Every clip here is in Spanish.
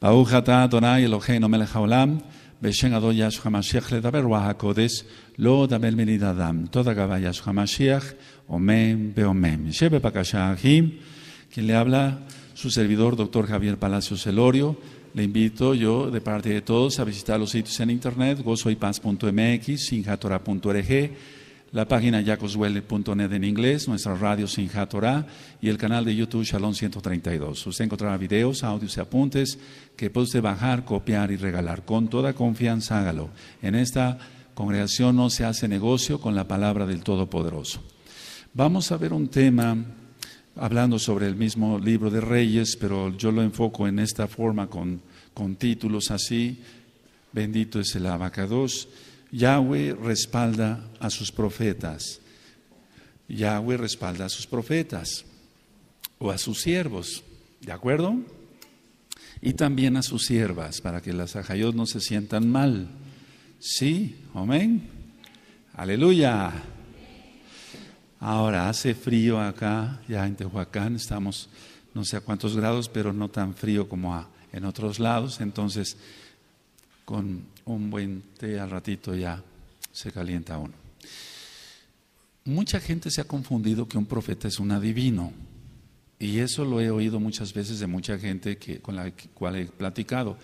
Baujata, donai, Adonai no melech beshen בשם אדון le daber, lo, וואה lo לא דבל מליד toda Omen, רבה omen. המשיח, quien le habla, su servidor, doctor Javier Palacios Elorio. Le invito yo, de parte de todos, a visitar los sitios en internet, gozoypaz.mx, sinjatora.org, la página yacoswelle.net en inglés, nuestra radio Sin Torá y el canal de YouTube Shalom 132. Usted encontrará videos, audios y apuntes que puede bajar, copiar y regalar. Con toda confianza hágalo. En esta congregación no se hace negocio con la palabra del Todopoderoso. Vamos a ver un tema hablando sobre el mismo libro de Reyes, pero yo lo enfoco en esta forma con, con títulos así. Bendito es el abacados. Yahweh respalda a sus profetas. Yahweh respalda a sus profetas o a sus siervos, ¿de acuerdo? Y también a sus siervas, para que las ajayot no se sientan mal. ¿Sí? ¿Amén? Aleluya. Ahora hace frío acá, ya en Tehuacán estamos no sé a cuántos grados, pero no tan frío como en otros lados. Entonces, con un buen té al ratito ya se calienta uno. Mucha gente se ha confundido que un profeta es un adivino. Y eso lo he oído muchas veces de mucha gente que, con la cual he platicado.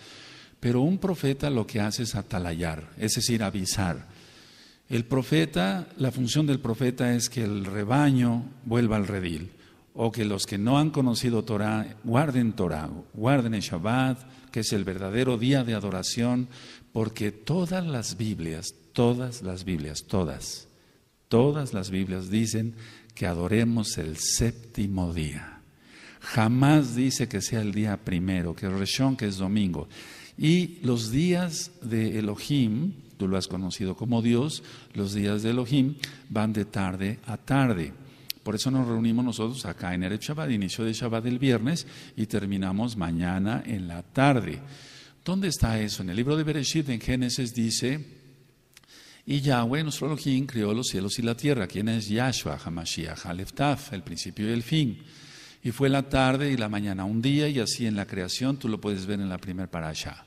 Pero un profeta lo que hace es atalayar, es decir, avisar. El profeta, la función del profeta es que el rebaño vuelva al redil, o que los que no han conocido Torah guarden Torah, guarden el Shabbat, que es el verdadero día de adoración, porque todas las Biblias, todas las Biblias, todas, todas las Biblias dicen que adoremos el séptimo día. Jamás dice que sea el día primero, que reshón, que es domingo. Y los días de Elohim, tú lo has conocido como Dios, los días de Elohim van de tarde a tarde. Por eso nos reunimos nosotros acá en Erev Shabbat, inicio de Shabbat el viernes y terminamos mañana en la tarde. ¿Dónde está eso? En el libro de Bereshit, en Génesis, dice, y Yahweh, nuestro Elohim, creó los cielos y la tierra. ¿Quién es Yahshua, Hamashiach, Haleftaf, el principio y el fin? Y fue la tarde y la mañana un día, y así en la creación, tú lo puedes ver en la primera parasha.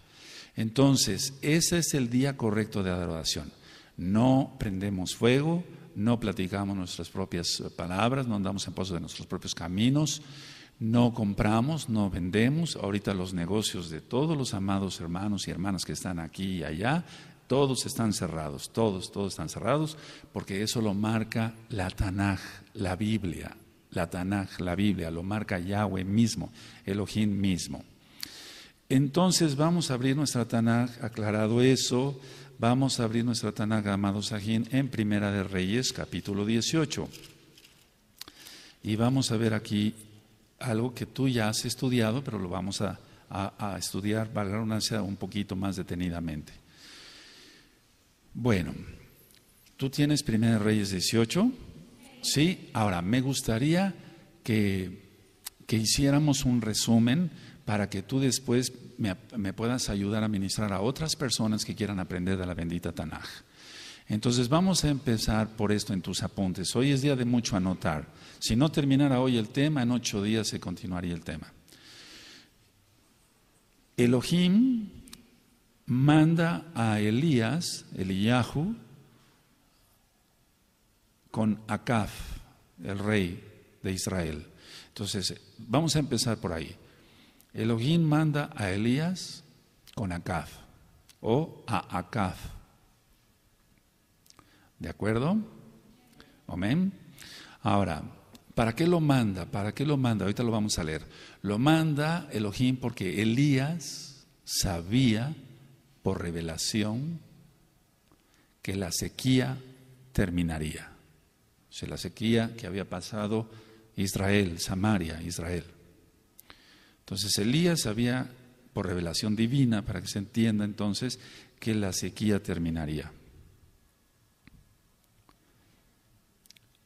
Entonces, ese es el día correcto de adoración. No prendemos fuego, no platicamos nuestras propias palabras, no andamos en pos de nuestros propios caminos, no compramos, no vendemos. Ahorita los negocios de todos los amados hermanos y hermanas que están aquí y allá, todos están cerrados, todos, todos están cerrados, porque eso lo marca la Tanaj, la Biblia, la Tanaj, la Biblia, lo marca Yahweh mismo, Elohim mismo. Entonces vamos a abrir nuestra Tanaj, aclarado eso, vamos a abrir nuestra Tanaj, amados ajín en Primera de Reyes, capítulo 18. Y vamos a ver aquí algo que tú ya has estudiado, pero lo vamos a, estudiar, valga un poquito más detenidamente. Bueno, tú tienes Primera Reyes 18, ¿sí? Ahora, me gustaría que, hiciéramos un resumen para que tú después me, me, puedas ayudar a ministrar a otras personas que quieran aprender de la bendita Tanaj. Entonces vamos a empezar por esto en tus apuntes. Hoy es día de mucho anotar. Si no terminara hoy el tema, en ocho días se continuaría el tema. Elohim manda a Elías, Eliyahu, con Acaf, el rey de Israel. Entonces, vamos a empezar por ahí. Elohim manda a Elías con Acaf, o a Acaf ¿De acuerdo? Amén. Ahora, ¿para qué lo manda? ¿Para qué lo manda? Ahorita lo vamos a leer. Lo manda Elohim porque Elías sabía por revelación que la sequía terminaría. O sea, la sequía que había pasado Israel, Samaria, Israel. Entonces Elías sabía por revelación divina, para que se entienda entonces, que la sequía terminaría.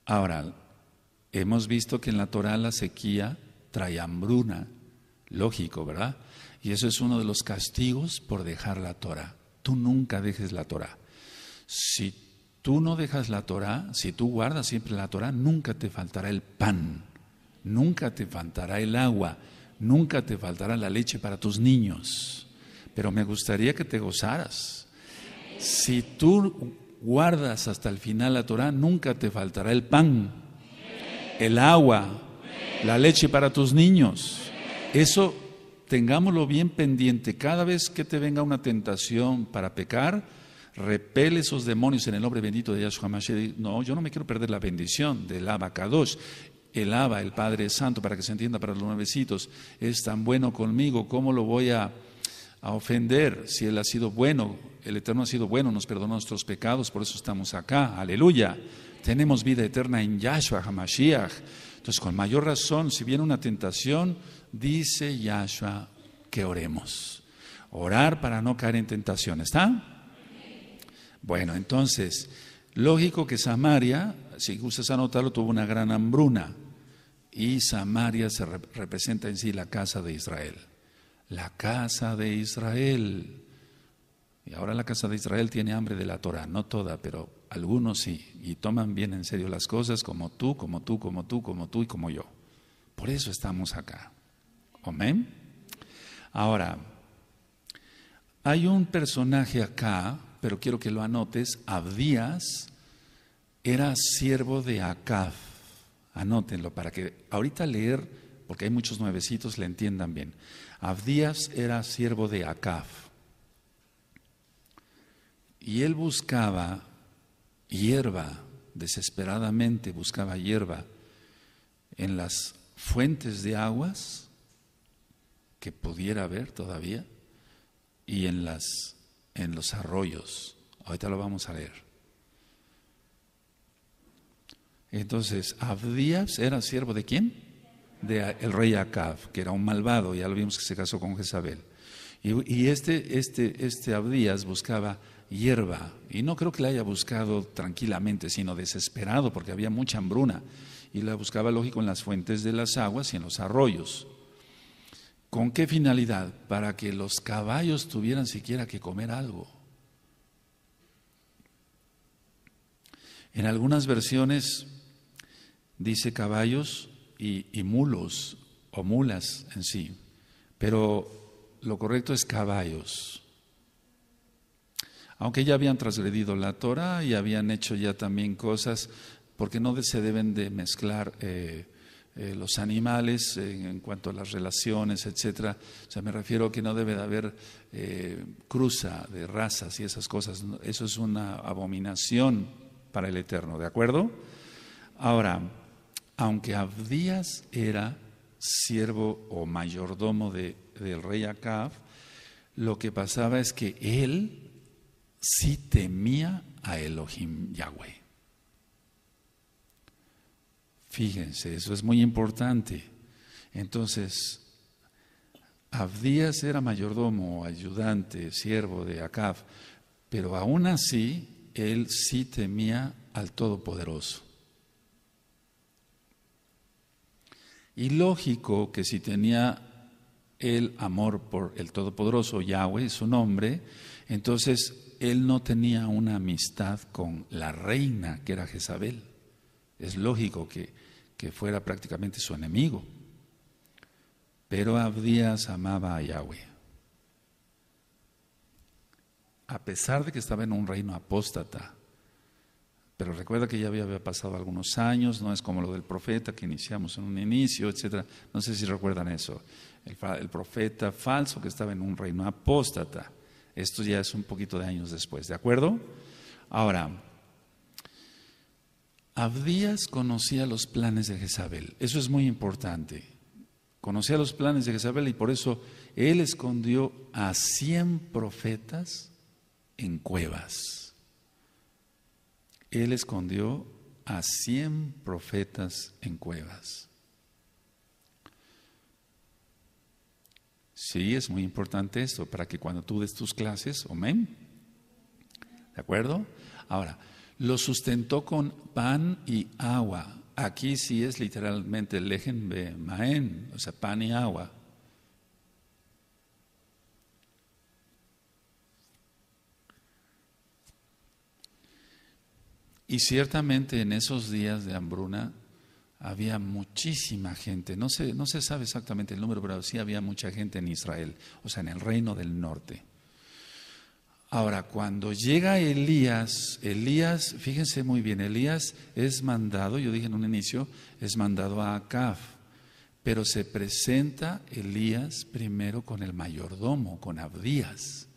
Ahora, hemos visto que en la Torah la sequía trae hambruna, lógico, ¿verdad? Y eso es uno de los castigos por dejar la Torah. Tú nunca dejes la Torah. Si tú no dejas la Torah, si tú guardas siempre la Torah, nunca te faltará el pan, nunca te faltará el agua, nunca te faltará la leche para tus niños. Pero me gustaría que te gozaras. Si tú guardas hasta el final la Torah, nunca te faltará el pan, el agua, la leche para tus niños. Eso tengámoslo bien pendiente. Cada vez que te venga una tentación para pecar, repele esos demonios en el nombre bendito de Yahshua Mashiach. No, yo no me quiero perder la bendición del Kadosh El Abba, el Padre Santo, para que se entienda para los nuevecitos, es tan bueno conmigo, ¿cómo lo voy a, a ofender si Él ha sido bueno el Eterno ha sido bueno, nos perdonó nuestros pecados, por eso estamos acá. Aleluya. Tenemos vida eterna en Yahshua Hamashiach. Entonces, con mayor razón, si viene una tentación, dice Yahshua que oremos. Orar para no caer en tentación. ¿Está? Bueno, entonces, lógico que Samaria, si gustas anotarlo, tuvo una gran hambruna. Y Samaria se representa en sí la casa de Israel. La casa de Israel. Y ahora la casa de Israel tiene hambre de la Torah, no toda, pero algunos sí, y toman bien en serio las cosas como tú, como tú, como tú, como tú y como yo. Por eso estamos acá. Amén. Ahora, hay un personaje acá, pero quiero que lo anotes, Abdías era siervo de Acaf. Anótenlo para que ahorita leer, porque hay muchos nuevecitos, le entiendan bien. Abdías era siervo de Acaf. Y él buscaba hierba, desesperadamente buscaba hierba en las fuentes de aguas que pudiera haber todavía y en, las, en los arroyos. Ahorita lo vamos a leer. Entonces, Abdías era siervo de quién? De el rey Acab, que era un malvado, ya lo vimos que se casó con Jezabel. Y, este, este, este Abdías buscaba hierba. Y no creo que la haya buscado tranquilamente, sino desesperado, porque había mucha hambruna. Y la buscaba, lógico, en las fuentes de las aguas y en los arroyos. ¿Con qué finalidad? Para que los caballos tuvieran siquiera que comer algo. En algunas versiones dice caballos y, y mulos o mulas en sí, pero lo correcto es caballos aunque ya habían transgredido la Torah y habían hecho ya también cosas, porque no se deben de mezclar eh, eh, los animales en cuanto a las relaciones, etcétera. O sea, me refiero a que no debe de haber eh, cruza de razas y esas cosas. Eso es una abominación para el Eterno, ¿de acuerdo? Ahora, aunque Abdías era siervo o mayordomo de, del rey Acab, lo que pasaba es que él si temía a Elohim Yahweh. Fíjense, eso es muy importante. Entonces, Abdías era mayordomo, ayudante, siervo de Acab, pero aún así él sí temía al Todopoderoso. Y lógico que si tenía el amor por el Todopoderoso Yahweh, su nombre, entonces él no tenía una amistad con la reina que era Jezabel. Es lógico que, fuera prácticamente su enemigo. Pero Abdías amaba a Yahweh. A pesar de que estaba en un reino apóstata, pero recuerda que ya había, pasado algunos años, no es como lo del profeta que iniciamos en un inicio, etcétera. No sé si recuerdan eso. el profeta falso que estaba en un reino apóstata. Esto ya es un poquito de años después, ¿de acuerdo? Ahora, Abdías conocía los planes de Jezabel. Eso es muy importante. Conocía los planes de Jezabel y por eso él escondió a 100 profetas en cuevas. Él escondió a 100 profetas en cuevas. Sí, es muy importante esto, para que cuando tú des tus clases, amén. ¿De acuerdo? Ahora, lo sustentó con pan y agua. Aquí sí es literalmente lejen maen, o sea, pan y agua. Y ciertamente en esos días de hambruna había muchísima gente, no se, no se sabe exactamente el número, pero sí había mucha gente en Israel, o sea, en el reino del norte. Ahora, cuando llega Elías, Elías, fíjense muy bien, Elías es mandado, yo dije en un inicio, es mandado a Acaf, pero se presenta Elías primero con el mayordomo, con Abdías,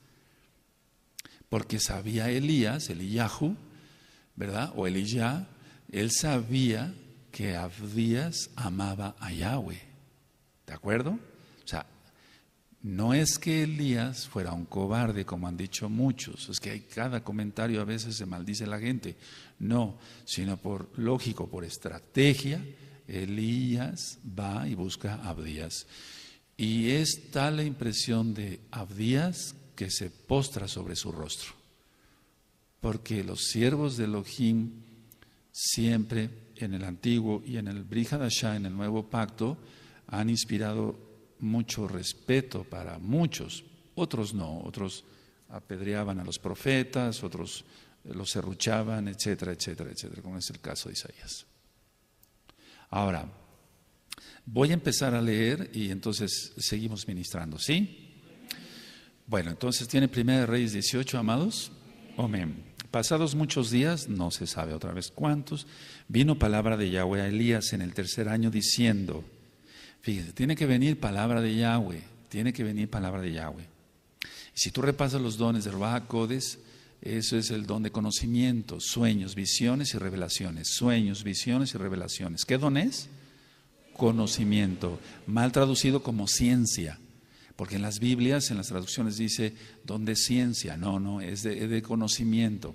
porque sabía Elías, Eliyahu, ¿verdad? O Eliyah, él sabía que Abdías amaba a Yahweh. ¿De acuerdo? O sea, no es que Elías fuera un cobarde, como han dicho muchos, es que hay cada comentario a veces se maldice la gente. No, sino por lógico, por estrategia, Elías va y busca a Abdías. Y es tal la impresión de Abdías que se postra sobre su rostro. Porque los siervos de Elohim siempre en el antiguo y en el Brihadasha, en el nuevo pacto, han inspirado mucho respeto para muchos, otros no, otros apedreaban a los profetas, otros los serruchaban, etcétera, etcétera, etcétera, como es el caso de Isaías. Ahora, voy a empezar a leer y entonces seguimos ministrando, ¿sí? Bueno, entonces tiene 1 Reyes 18, amados. Amén. Pasados muchos días, no se sabe otra vez cuántos, vino palabra de Yahweh a Elías en el tercer año diciendo, fíjese, tiene que venir palabra de Yahweh, tiene que venir palabra de Yahweh. Y si tú repasas los dones de Ruach eso es el don de conocimiento, sueños, visiones y revelaciones, sueños, visiones y revelaciones. ¿Qué don es? Conocimiento, mal traducido como ciencia. Porque en las Biblias, en las traducciones dice, ¿dónde es ciencia? No, no, es de, conocimiento.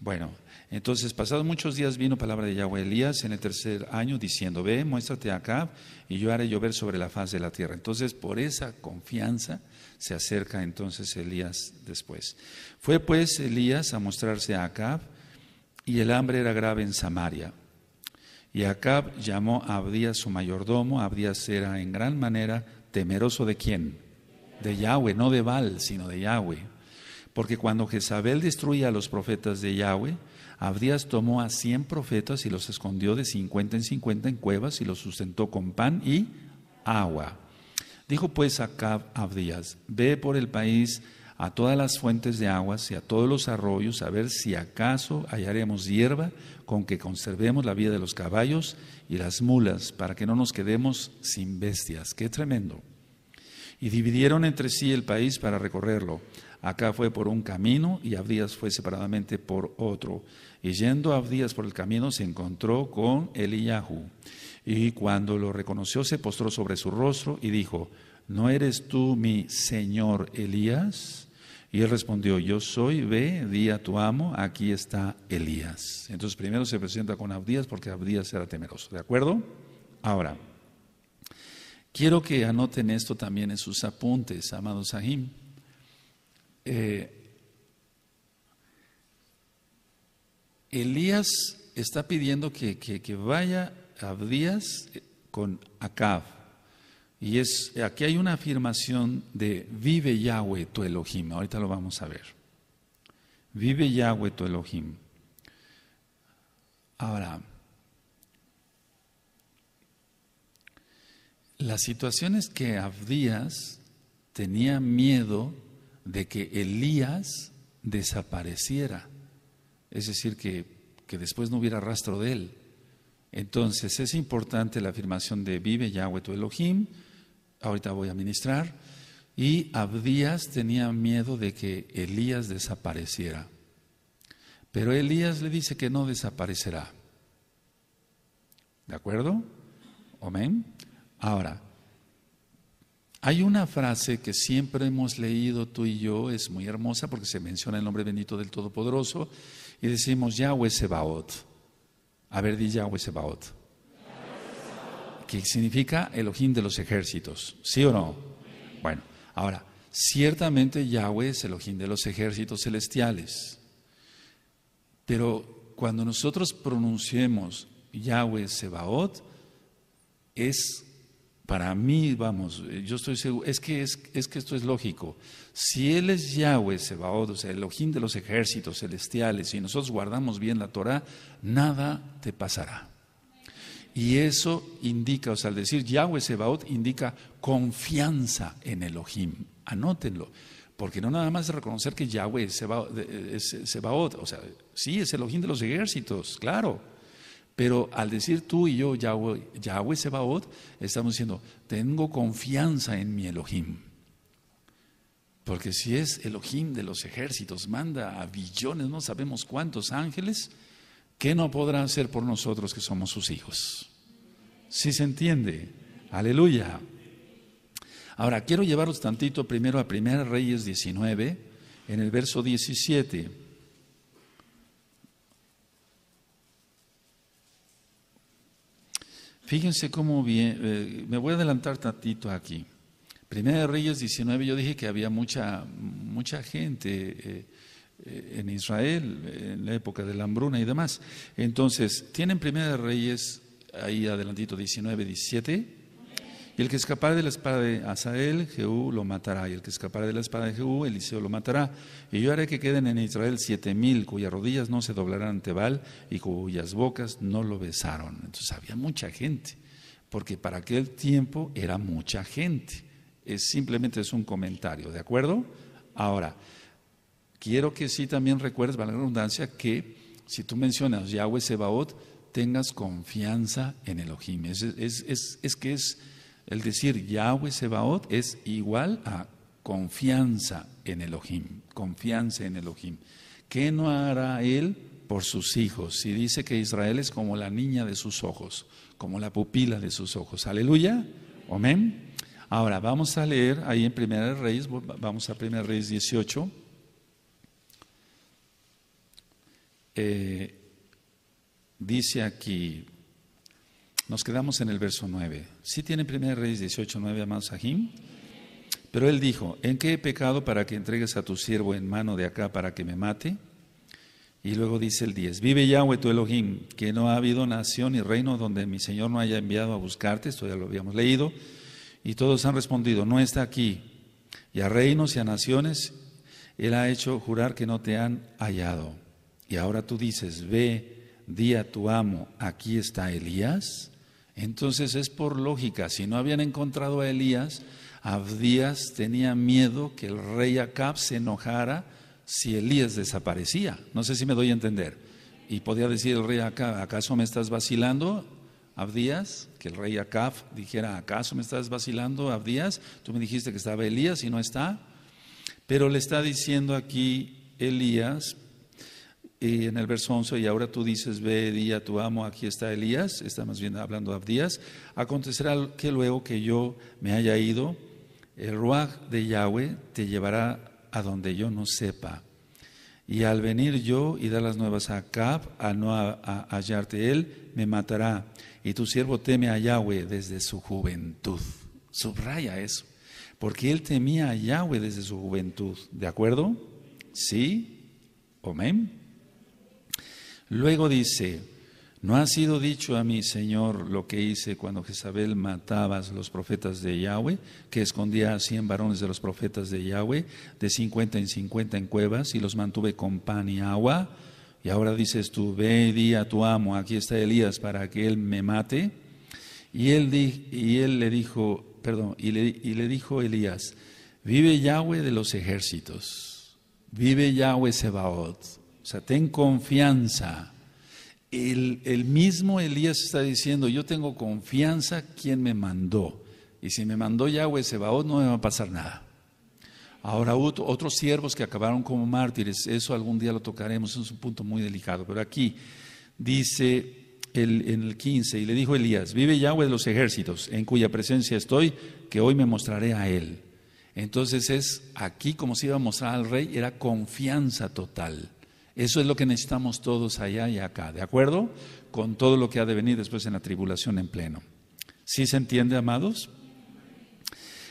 Bueno, entonces, pasados muchos días vino palabra de Yahweh Elías en el tercer año diciendo, ve, muéstrate a Acab y yo haré llover sobre la faz de la tierra. Entonces, por esa confianza se acerca entonces Elías después. Fue pues Elías a mostrarse a Acab y el hambre era grave en Samaria. Y Acab llamó a Abdías su mayordomo, Abdías era en gran manera temeroso de quién? De Yahweh, no de Baal, sino de Yahweh. Porque cuando Jezabel destruía a los profetas de Yahweh, Abdías tomó a cien profetas y los escondió de cincuenta en cincuenta en cuevas y los sustentó con pan y agua. Dijo pues a Abdías, ve por el país a todas las fuentes de aguas y a todos los arroyos, a ver si acaso hallaremos hierba con que conservemos la vida de los caballos y las mulas, para que no nos quedemos sin bestias. Qué tremendo. Y dividieron entre sí el país para recorrerlo. Acá fue por un camino y Abdías fue separadamente por otro. Y yendo Abdías por el camino se encontró con Eliyahu. Y cuando lo reconoció se postró sobre su rostro y dijo, ¿no eres tú mi señor Elías? Y él respondió, yo soy, ve, di a tu amo, aquí está Elías. Entonces primero se presenta con Abdías porque Abdías era temeroso, ¿de acuerdo? Ahora, quiero que anoten esto también en sus apuntes, amados Sahim. Eh, Elías está pidiendo que, que vaya Abdías con Acab y es, aquí hay una afirmación de vive Yahweh tu Elohim. Ahorita lo vamos a ver. Vive Yahweh tu Elohim. Ahora, la situación es que Abdías tenía miedo de que Elías desapareciera. Es decir, que, que después no hubiera rastro de él. Entonces es importante la afirmación de vive Yahweh tu Elohim ahorita voy a ministrar, y Abdías tenía miedo de que Elías desapareciera. Pero Elías le dice que no desaparecerá. ¿De acuerdo? Amén. Ahora, hay una frase que siempre hemos leído tú y yo, es muy hermosa porque se menciona el nombre bendito del Todopoderoso y decimos Yahweh Sebaot. A ver, di Yahweh Sebaot que significa Elohim de los ejércitos, ¿sí o no? Bueno, ahora, ciertamente Yahweh es Elohim de los ejércitos celestiales, pero cuando nosotros pronunciemos Yahweh Sebaot, es para mí, vamos, yo estoy seguro, es que, es, que esto es lógico. Si Él es Yahweh Sebaot, o sea, el de los ejércitos celestiales, y nosotros guardamos bien la Torah, nada te pasará. Y eso indica, o sea, al decir Yahweh Sebaot, indica confianza en Elohim. Anótenlo. Porque no nada más reconocer que Yahweh es Sebaot, o sea, sí, es Elohim de los ejércitos, claro. Pero al decir tú y yo Yahweh, Yahweh Sebaot, estamos diciendo, tengo confianza en mi Elohim. Porque si es Elohim de los ejércitos, manda a billones, no sabemos cuántos ángeles, ¿qué no podrán hacer por nosotros que somos sus hijos? ¿Sí se entiende, aleluya. Ahora, quiero llevaros tantito primero a Primera Reyes 19, en el verso 17. Fíjense cómo bien, eh, me voy a adelantar tantito aquí. Primera Reyes 19, yo dije que había mucha, mucha gente eh, eh, en Israel, en la época de la hambruna y demás. Entonces, tienen Primeros Reyes, ahí adelantito 19, 17. Y el que escapará de la espada de Asael, Jehú lo matará. Y el que escapará de la espada de Jehú, Eliseo lo matará. Y yo haré que queden en Israel siete mil, cuyas rodillas no se doblarán ante Baal y cuyas bocas no lo besaron. Entonces había mucha gente, porque para aquel tiempo era mucha gente. Es, simplemente es un comentario, ¿de acuerdo? Ahora, Quiero que sí también recuerdes, valga la redundancia, que si tú mencionas Yahweh Sebaot, tengas confianza en Elohim. Es, que es el decir Yahweh Sebaot es igual a confianza en Elohim, confianza en Elohim. ¿Qué no hará él por sus hijos? Si dice que Israel es como la niña de sus ojos, como la pupila de sus ojos. Aleluya. Amén. Ahora vamos a leer ahí en Primera Reyes, vamos a Primera Reyes 18. Eh, dice aquí, nos quedamos en el verso 9. Si tiene 1 Reyes 18, 9, amados Sahim? Pero él dijo, ¿en qué he pecado para que entregues a tu siervo en mano de acá para que me mate? Y luego dice el 10, vive Yahweh tu Elohim, que no ha habido nación ni reino donde mi Señor no haya enviado a buscarte, esto ya lo habíamos leído, y todos han respondido, no está aquí. Y a reinos y a naciones, Él ha hecho jurar que no te han hallado y ahora tú dices, ve, di a tu amo, aquí está Elías, entonces es por lógica, si no habían encontrado a Elías, Abdías tenía miedo que el rey Acab se enojara si Elías desaparecía. No sé si me doy a entender. Y podía decir el rey Acab, ¿acaso me estás vacilando, Abdías? Que el rey Acab dijera, ¿acaso me estás vacilando, Abdías? Tú me dijiste que estaba Elías y no está. Pero le está diciendo aquí Elías, y en el verso 11, y ahora tú dices, ve día tu amo, aquí está Elías, está más bien hablando de Abdías, acontecerá que luego que yo me haya ido, el Ruach de Yahweh te llevará a donde yo no sepa. Y al venir yo y dar las nuevas a Cab, a no hallarte él, me matará. Y tu siervo teme a Yahweh desde su juventud. Subraya eso. Porque él temía a Yahweh desde su juventud. ¿De acuerdo? ¿Sí? ¿Amén? Luego dice, ¿no ha sido dicho a mi Señor lo que hice cuando Jezabel mataba a los profetas de Yahweh, que escondía a cien varones de los profetas de Yahweh, de cincuenta en cincuenta en cuevas, y los mantuve con pan y agua? Y ahora dices tú, ve y a tu amo, aquí está Elías para que él me mate. Y él, y él le dijo, perdón, y le, y le dijo Elías, vive Yahweh de los ejércitos, vive Yahweh Sebaot sea, ten confianza. El, mismo Elías está diciendo, yo tengo confianza quien me mandó. Y si me mandó Yahweh Sebaot, no me va a pasar nada. Ahora, otros siervos que acabaron como mártires, eso algún día lo tocaremos, es un punto muy delicado. Pero aquí dice el, en el 15, y le dijo Elías, vive Yahweh de los ejércitos, en cuya presencia estoy, que hoy me mostraré a él. Entonces es aquí como se iba a mostrar al rey, era confianza total. Eso es lo que necesitamos todos allá y acá, ¿de acuerdo? Con todo lo que ha de venir después en la tribulación en pleno. ¿Sí se entiende, amados?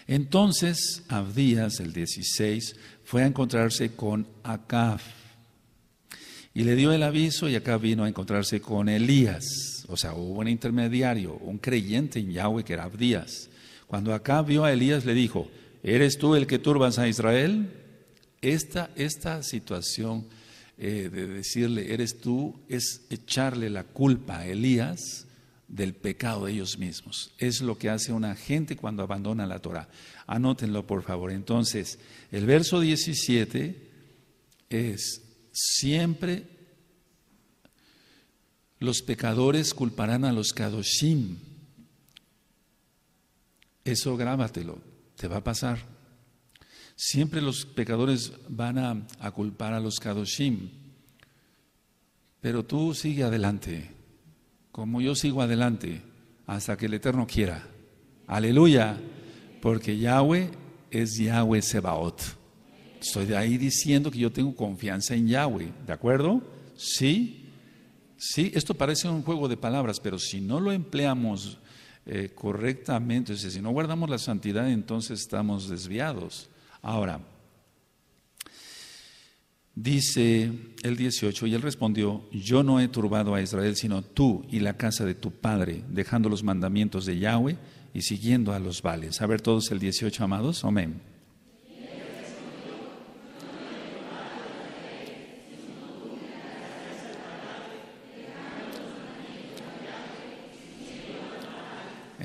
Entonces, Abdías, el 16, fue a encontrarse con Acab. Y le dio el aviso y Acá vino a encontrarse con Elías. O sea, hubo un intermediario, un creyente en Yahweh que era Abdías. Cuando Acá vio a Elías, le dijo, ¿eres tú el que turbas a Israel? Esta, esta situación eh, de decirle, eres tú, es echarle la culpa a Elías del pecado de ellos mismos. Es lo que hace una gente cuando abandona la Torah. Anótenlo, por favor. Entonces, el verso 17 es, siempre los pecadores culparán a los kadoshim. Eso grábatelo, te va a pasar. Siempre los pecadores van a, culpar a los Kadoshim, pero tú sigue adelante, como yo sigo adelante, hasta que el Eterno quiera. Aleluya, porque Yahweh es Yahweh Sebaot. Estoy de ahí diciendo que yo tengo confianza en Yahweh, ¿de acuerdo? Sí, sí, esto parece un juego de palabras, pero si no lo empleamos eh, correctamente, si no guardamos la santidad, entonces estamos desviados. Ahora, dice el 18, y él respondió, yo no he turbado a Israel, sino tú y la casa de tu padre, dejando los mandamientos de Yahweh y siguiendo a los vales. A ver todos el 18, amados, amén.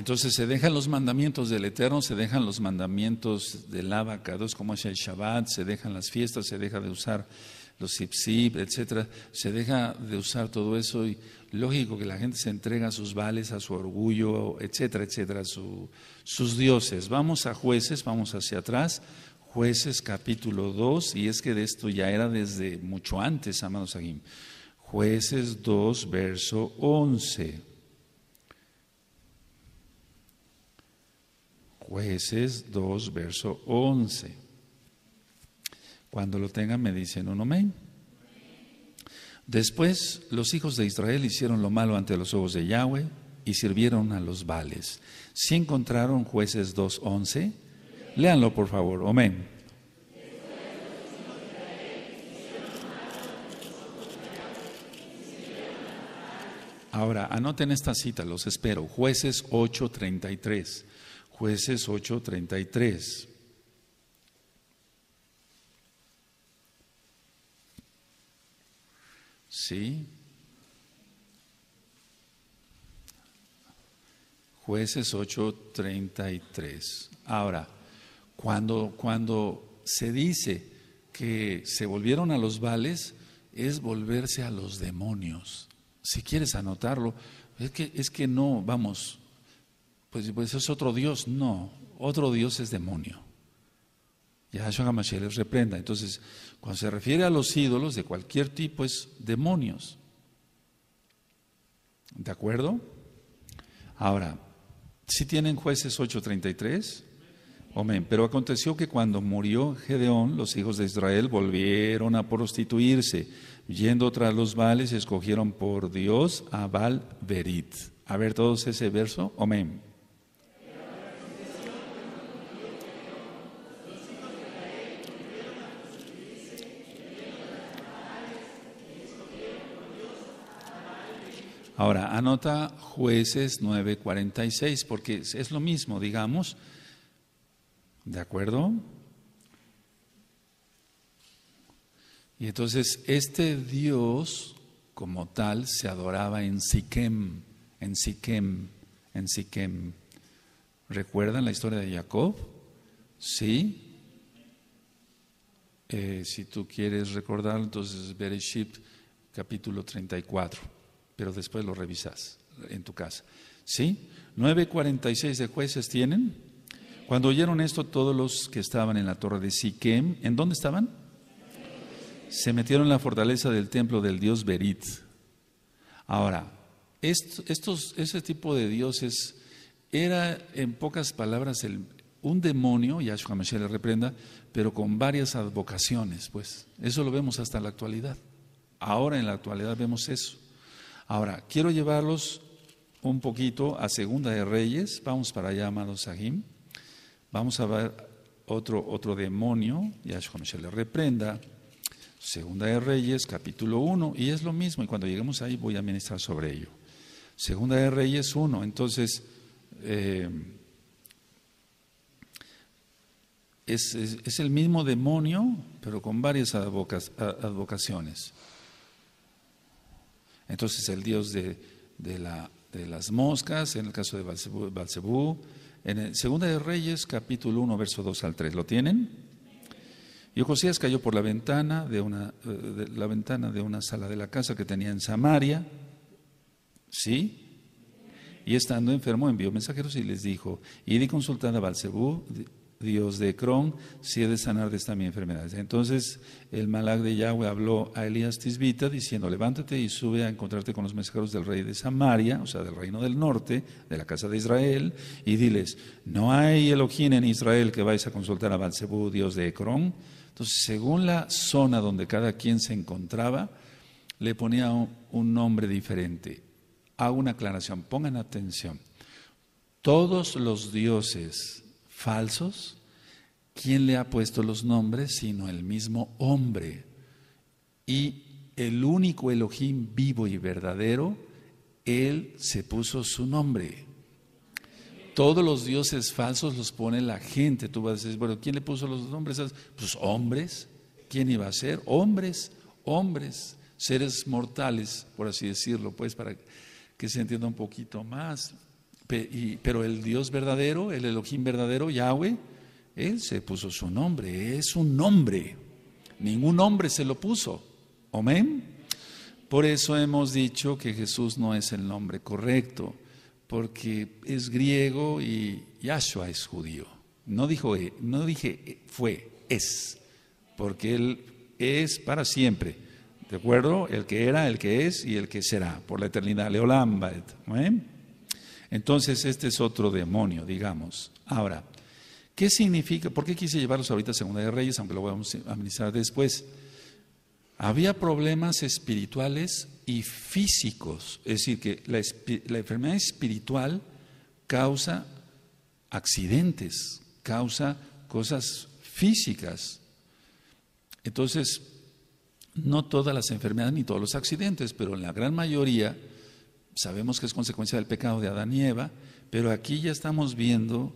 Entonces se dejan los mandamientos del Eterno, se dejan los mandamientos del Abacados, como es el Shabbat, se dejan las fiestas, se deja de usar los Sipsip, etcétera, se deja de usar todo eso y lógico que la gente se entrega a sus vales, a su orgullo, etcétera, etcétera, su, sus dioses. Vamos a jueces, vamos hacia atrás, jueces capítulo 2, y es que de esto ya era desde mucho antes, amados Sahim. Jueces 2, verso 11. Jueces 2, verso 11. Cuando lo tengan me dicen un amén. Después los hijos de Israel hicieron lo malo ante los ojos de Yahweh y sirvieron a los vales. Si encontraron jueces 11 léanlo por favor. Amén. Ahora, anoten esta cita, los espero. Jueces 33 jueces 8:33. ¿Sí? Jueces 8:33. Ahora, cuando, cuando se dice que se volvieron a los vales, es volverse a los demonios. Si quieres anotarlo, es que, es que no, vamos, pues, pues, es otro Dios. No, otro Dios es demonio. Ya HaMashiach les reprenda. Entonces, cuando se refiere a los ídolos de cualquier tipo, es demonios. ¿De acuerdo? Ahora, si tienen jueces 8:33, amén. Pero aconteció que cuando murió Gedeón, los hijos de Israel volvieron a prostituirse. Yendo tras los vales, escogieron por Dios a Baal A ver todos ese verso, amén. Ahora, anota jueces 9:46, porque es lo mismo, digamos. ¿De acuerdo? Y entonces este Dios como tal se adoraba en Siquem, en Siquem, en Siquem. ¿Recuerdan la historia de Jacob? Sí. Eh, si tú quieres recordar, entonces Bereshit capítulo 34 pero después lo revisas en tu casa. ¿Sí? 9.46 de jueces tienen. Cuando oyeron esto, todos los que estaban en la torre de Siquem, ¿en dónde estaban? Se metieron en la fortaleza del templo del dios Berit. Ahora, ese tipo de dioses era, en pocas palabras, un demonio, Yahshua Mashiach le reprenda, pero con varias advocaciones, pues. Eso lo vemos hasta la actualidad. Ahora en la actualidad vemos eso. Ahora, quiero llevarlos un poquito a Segunda de Reyes. Vamos para allá, amados Sahim. Vamos a ver otro, otro demonio. Yahshua se le reprenda. Segunda de Reyes, capítulo 1. Y es lo mismo. Y cuando lleguemos ahí voy a ministrar sobre ello. Segunda de Reyes 1. Entonces, eh, es, es, el mismo demonio, pero con varias advocaciones. Entonces el dios de, las moscas, en el caso de Balsebú, en el, Segunda de Reyes, capítulo 1, verso 2 al 3. ¿Lo tienen? Y Josías cayó por la ventana de una, eh, la ventana de una sala de la casa que tenía en Samaria. ¿Sí? Y estando enfermo envió mensajeros y les dijo, id y consultad a Balsebú, Dios de Ecrón, si he de sanar de esta mi enfermedad. Entonces el Malag de Yahweh habló a Elías Tisbita diciendo, levántate y sube a encontrarte con los mensajeros del rey de Samaria, o sea, del reino del norte, de la casa de Israel, y diles, no hay Elohim en Israel que vais a consultar a Batsebú, Dios de Ecrón. Entonces, según la zona donde cada quien se encontraba, le ponía un nombre diferente. Hago una aclaración, pongan atención. Todos los dioses falsos? ¿Quién le ha puesto los nombres sino el mismo hombre? Y el único Elohim vivo y verdadero, él se puso su nombre. Todos los dioses falsos los pone la gente. Tú vas a decir, bueno, ¿quién le puso los nombres? Pues hombres. ¿Quién iba a ser? Hombres, hombres, seres mortales, por así decirlo, pues para que se entienda un poquito más pero el Dios verdadero, el Elohim verdadero, Yahweh, él se puso su nombre, es un nombre. Ningún hombre se lo puso. Amén. Por eso hemos dicho que Jesús no es el nombre correcto, porque es griego y Yahshua es judío. No, dijo, e, no dije e, fue, es, porque él es para siempre. ¿De acuerdo? El que era, el que es y el que será, por la eternidad. Leolambet. Amén. Entonces, este es otro demonio, digamos. Ahora, ¿qué significa? ¿Por qué quise llevarlos ahorita a Segunda de Reyes, aunque lo vamos a administrar después? Había problemas espirituales y físicos, es decir, que la, la enfermedad espiritual causa accidentes, causa cosas físicas. Entonces, no todas las enfermedades ni todos los accidentes, pero en la gran mayoría sabemos que es consecuencia del pecado de Adán y Eva, pero aquí ya estamos viendo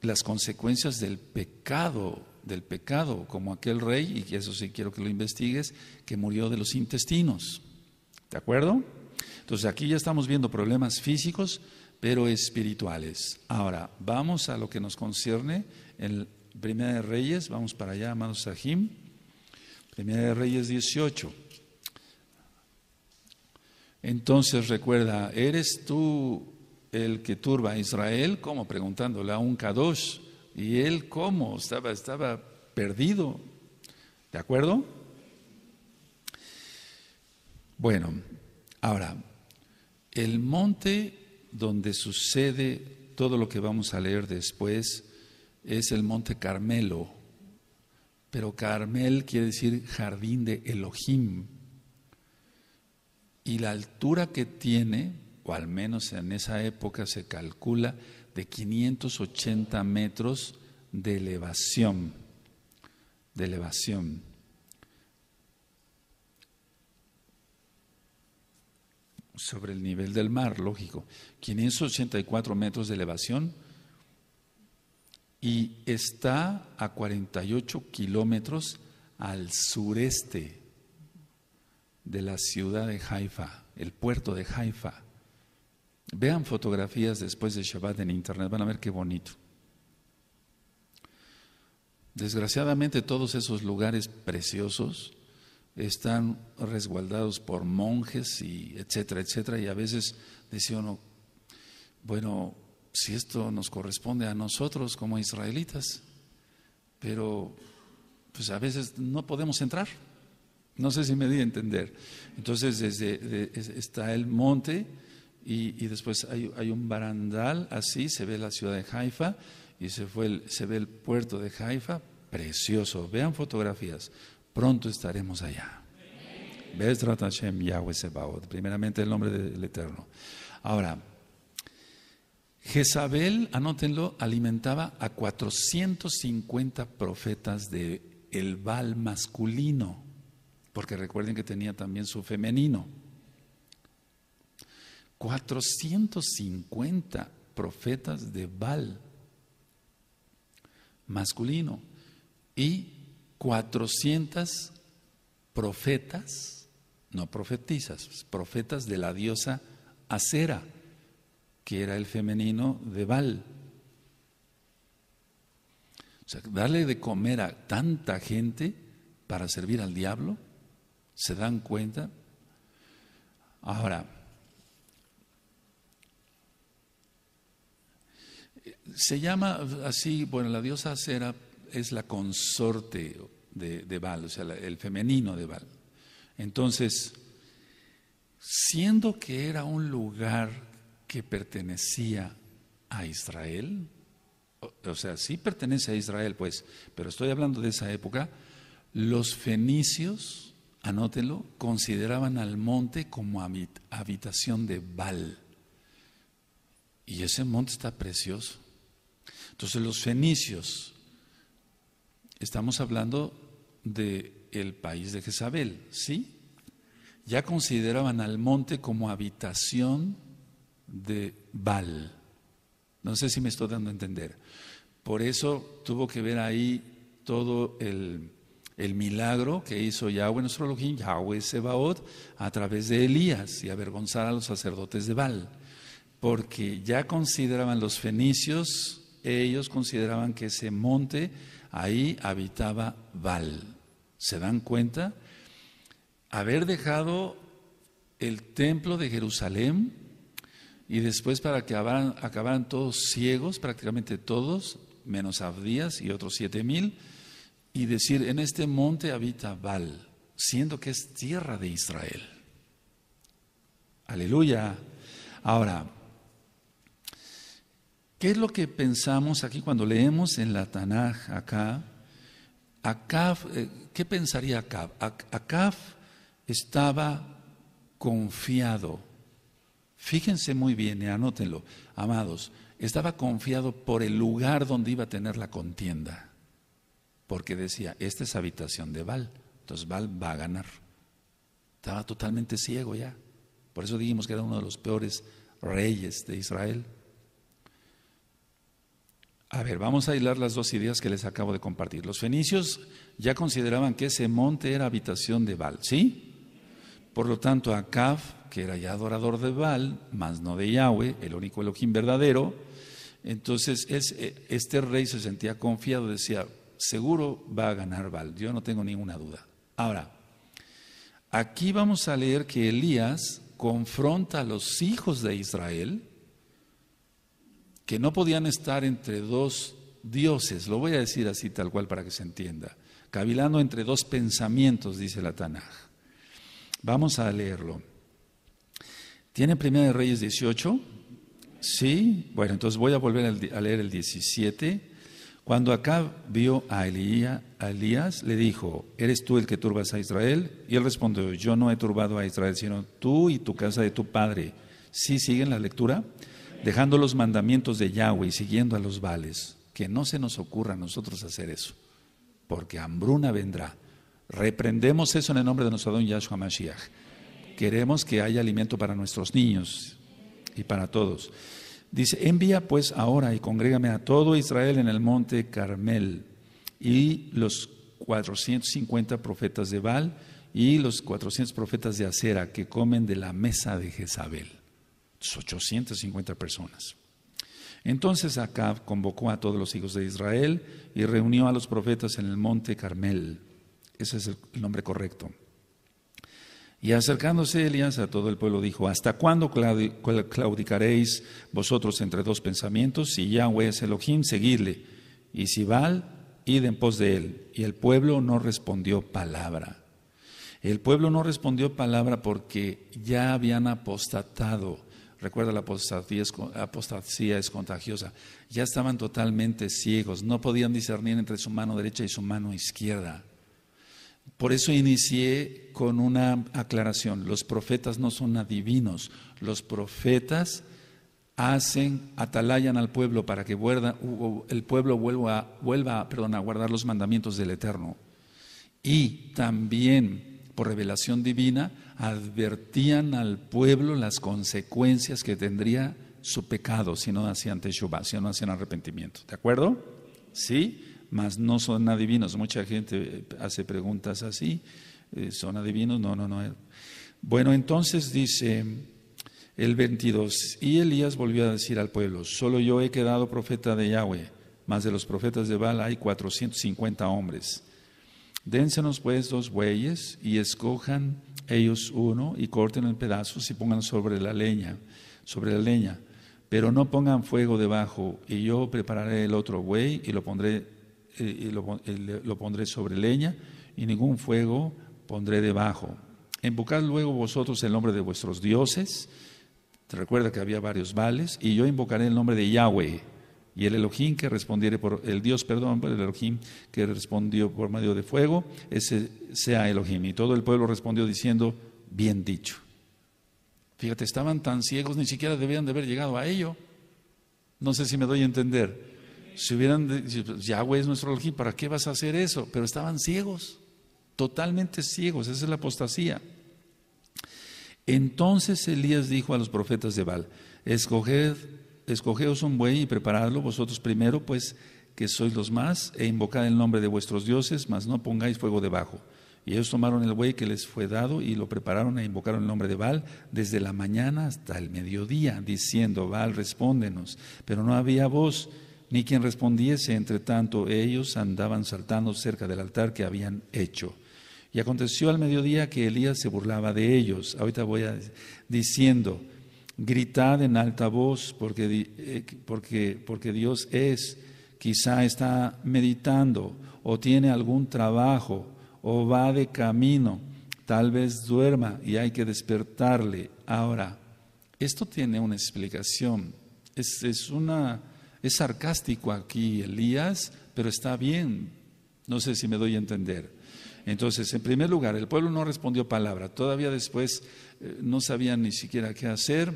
las consecuencias del pecado, del pecado, como aquel rey, y eso sí quiero que lo investigues, que murió de los intestinos. ¿De acuerdo? Entonces aquí ya estamos viendo problemas físicos, pero espirituales. Ahora, vamos a lo que nos concierne, el Primera de Reyes, vamos para allá, amados Sahim. Primera de Reyes 18. Entonces recuerda, ¿eres tú el que turba a Israel? Como preguntándole a un Kadosh. ¿Y él cómo? Estaba, estaba perdido. ¿De acuerdo? Bueno, ahora, el monte donde sucede todo lo que vamos a leer después es el monte Carmelo. Pero Carmel quiere decir jardín de Elohim y la altura que tiene, o al menos en esa época se calcula, de 580 metros de elevación, de elevación. Sobre el nivel del mar, lógico. 584 metros de elevación y está a 48 kilómetros al sureste de la ciudad de Haifa, el puerto de Haifa. Vean fotografías después de Shabbat en internet, van a ver qué bonito. Desgraciadamente todos esos lugares preciosos están resguardados por monjes y etcétera, etcétera, y a veces dice uno, bueno, si esto nos corresponde a nosotros como israelitas, pero pues a veces no podemos entrar. No sé si me di a entender. Entonces desde, está el monte y, después hay, un barandal, así se ve la ciudad de Haifa y se, fue se ve el puerto de Haifa, precioso. Vean fotografías, pronto estaremos allá. Yahweh primeramente el nombre del Eterno. Ahora, Jezabel, anótenlo, alimentaba a 450 profetas de el Baal masculino porque recuerden que tenía también su femenino. 450 profetas de Baal masculino y 400 profetas, no profetizas, profetas de la diosa Acera, que era el femenino de Baal. O sea, darle de comer a tanta gente para servir al diablo ¿Se dan cuenta? Ahora, se llama así, bueno, la diosa es la consorte de, de Baal, o sea, el femenino de Baal. Entonces, siendo que era un lugar que pertenecía a Israel, o, o sea, sí pertenece a Israel, pues, pero estoy hablando de esa época, los fenicios anótenlo, consideraban al monte como habitación de Baal. Y ese monte está precioso. Entonces los fenicios, estamos hablando del país de Jezabel, ¿sí? Ya consideraban al monte como habitación de Baal. No sé si me estoy dando a entender. Por eso tuvo que ver ahí todo el, el milagro que hizo Yahweh, nuestro Elohim, Yahweh Sebaot, a través de Elías y avergonzar a los sacerdotes de Baal. Porque ya consideraban los fenicios, ellos consideraban que ese monte, ahí habitaba Baal. ¿Se dan cuenta? Haber dejado el templo de Jerusalén y después para que acabaran, acabaran todos ciegos, prácticamente todos, menos Abdías y otros siete mil, y decir, en este monte habita Baal, siendo que es tierra de Israel. Aleluya. Ahora, ¿qué es lo que pensamos aquí cuando leemos en la Tanaj acá? Acaf, eh, ¿Qué pensaría Acab? Acab estaba confiado. Fíjense muy bien y eh, anótenlo, amados. Estaba confiado por el lugar donde iba a tener la contienda porque decía, esta es habitación de Baal, entonces Baal va a ganar. Estaba totalmente ciego ya. Por eso dijimos que era uno de los peores reyes de Israel. A ver, vamos a aislar las dos ideas que les acabo de compartir. Los fenicios ya consideraban que ese monte era habitación de Baal, ¿sí? Por lo tanto, Acab, que era ya adorador de Baal, más no de Yahweh, el único Elohim verdadero, entonces eh, este rey se sentía confiado, decía, seguro va a ganar Baal, yo no tengo ninguna duda. Ahora, aquí vamos a leer que Elías confronta a los hijos de Israel que no podían estar entre dos dioses, lo voy a decir así tal cual para que se entienda, cavilando entre dos pensamientos, dice la Tanaj. Vamos a leerlo. ¿Tiene Primera de Reyes 18? Sí, bueno, entonces voy a volver a leer el 17 cuando Acab vio a, Elías, le dijo, ¿eres tú el que turbas a Israel? Y él respondió, yo no he turbado a Israel, sino tú y tu casa de tu padre. ¿Sí siguen la lectura? Dejando los mandamientos de Yahweh y siguiendo a los vales. Que no se nos ocurra a nosotros hacer eso, porque hambruna vendrá. Reprendemos eso en el nombre de nuestro don Yahshua Mashiach. Queremos que haya alimento para nuestros niños y para todos. Dice, envía pues ahora y congrégame a todo Israel en el monte Carmel y los 450 profetas de Baal y los 400 profetas de Acera que comen de la mesa de Jezabel. 850 personas. Entonces Acab convocó a todos los hijos de Israel y reunió a los profetas en el monte Carmel. Ese es el nombre correcto. Y acercándose Elías a todo el pueblo dijo, ¿hasta cuándo claudicaréis vosotros entre dos pensamientos? Si Yahweh es Elohim, seguidle. Y si Val, id en pos de él. Y el pueblo no respondió palabra. El pueblo no respondió palabra porque ya habían apostatado. Recuerda, la apostasía es contagiosa. Ya estaban totalmente ciegos, no podían discernir entre su mano derecha y su mano izquierda. Por eso inicié con una aclaración. Los profetas no son adivinos. Los profetas hacen, atalayan al pueblo para que el pueblo vuelva, a guardar los mandamientos del Eterno. Y también, por revelación divina, advertían al pueblo las consecuencias que tendría su pecado si no hacían teshuva, si no hacían arrepentimiento. ¿De acuerdo? ¿Sí? mas no son adivinos. Mucha gente eh, hace preguntas así, eh, ¿son adivinos? No, no, no. Bueno, entonces dice el 22, y Elías volvió a decir al pueblo, solo yo he quedado profeta de Yahweh, más de los profetas de Baal hay 450 hombres. Dénsenos pues dos bueyes y escojan ellos uno y corten en pedazos y pongan sobre la leña, sobre la leña, pero no pongan fuego debajo y yo prepararé el otro buey y lo pondré y lo, pondré sobre leña y ningún fuego pondré debajo. Invocad luego vosotros el nombre de vuestros dioses. Te recuerda que había varios vales y yo invocaré el nombre de Yahweh y el Elohim que respondiere por el Dios, perdón, pues, el Elohim que respondió por medio de fuego, ese sea Elohim. Y todo el pueblo respondió diciendo, bien dicho. Fíjate, estaban tan ciegos, ni siquiera debían de haber llegado a ello. No sé si me doy a entender. Si hubieran dicho, pues, Yahweh es nuestro Elohim, ¿para qué vas a hacer eso? Pero estaban ciegos, totalmente ciegos, esa es la apostasía. Entonces Elías dijo a los profetas de Baal, escoged, escogeos un buey y preparadlo vosotros primero, pues que sois los más, e invocad el nombre de vuestros dioses, mas no pongáis fuego debajo. Y ellos tomaron el buey que les fue dado y lo prepararon e invocaron el nombre de Baal desde la mañana hasta el mediodía, diciendo, Baal, respóndenos. Pero no había voz ni quien respondiese. Entre tanto, ellos andaban saltando cerca del altar que habían hecho. Y aconteció al mediodía que Elías se burlaba de ellos. Ahorita voy a, diciendo, gritad en alta voz, eh, porque, porque, Dios es, quizá está meditando, o tiene algún trabajo, o va de camino, tal vez duerma y hay que despertarle. Ahora, esto tiene una explicación. Es, es una es sarcástico aquí Elías, pero está bien. No sé si me doy a entender. Entonces, en primer lugar, el pueblo no respondió palabra. Todavía después eh, no sabían ni siquiera qué hacer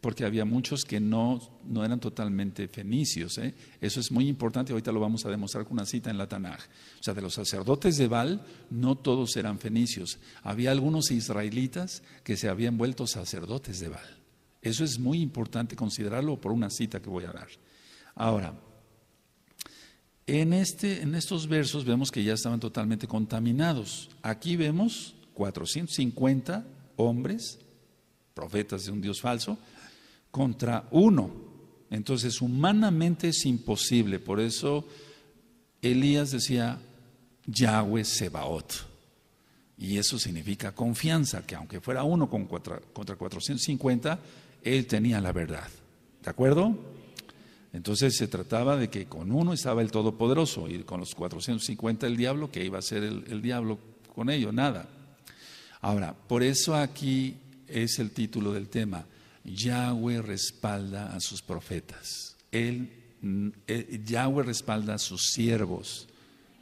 porque había muchos que no, no eran totalmente fenicios. ¿eh? Eso es muy importante, ahorita lo vamos a demostrar con una cita en la Tanaj. O sea, de los sacerdotes de Baal, no todos eran fenicios. Había algunos israelitas que se habían vuelto sacerdotes de Baal. Eso es muy importante considerarlo por una cita que voy a dar. Ahora, en, este, en estos versos vemos que ya estaban totalmente contaminados. Aquí vemos 450 hombres, profetas de un Dios falso, contra uno. Entonces, humanamente es imposible. Por eso Elías decía, Yahweh Sebaot. Y eso significa confianza, que aunque fuera uno contra, contra 450, él tenía la verdad. ¿De acuerdo? Entonces se trataba de que con uno estaba el Todopoderoso y con los 450 el diablo, que iba a hacer el, diablo con ello, nada. Ahora, por eso aquí es el título del tema, Yahweh respalda a sus profetas. Él, eh, Yahweh respalda a sus siervos,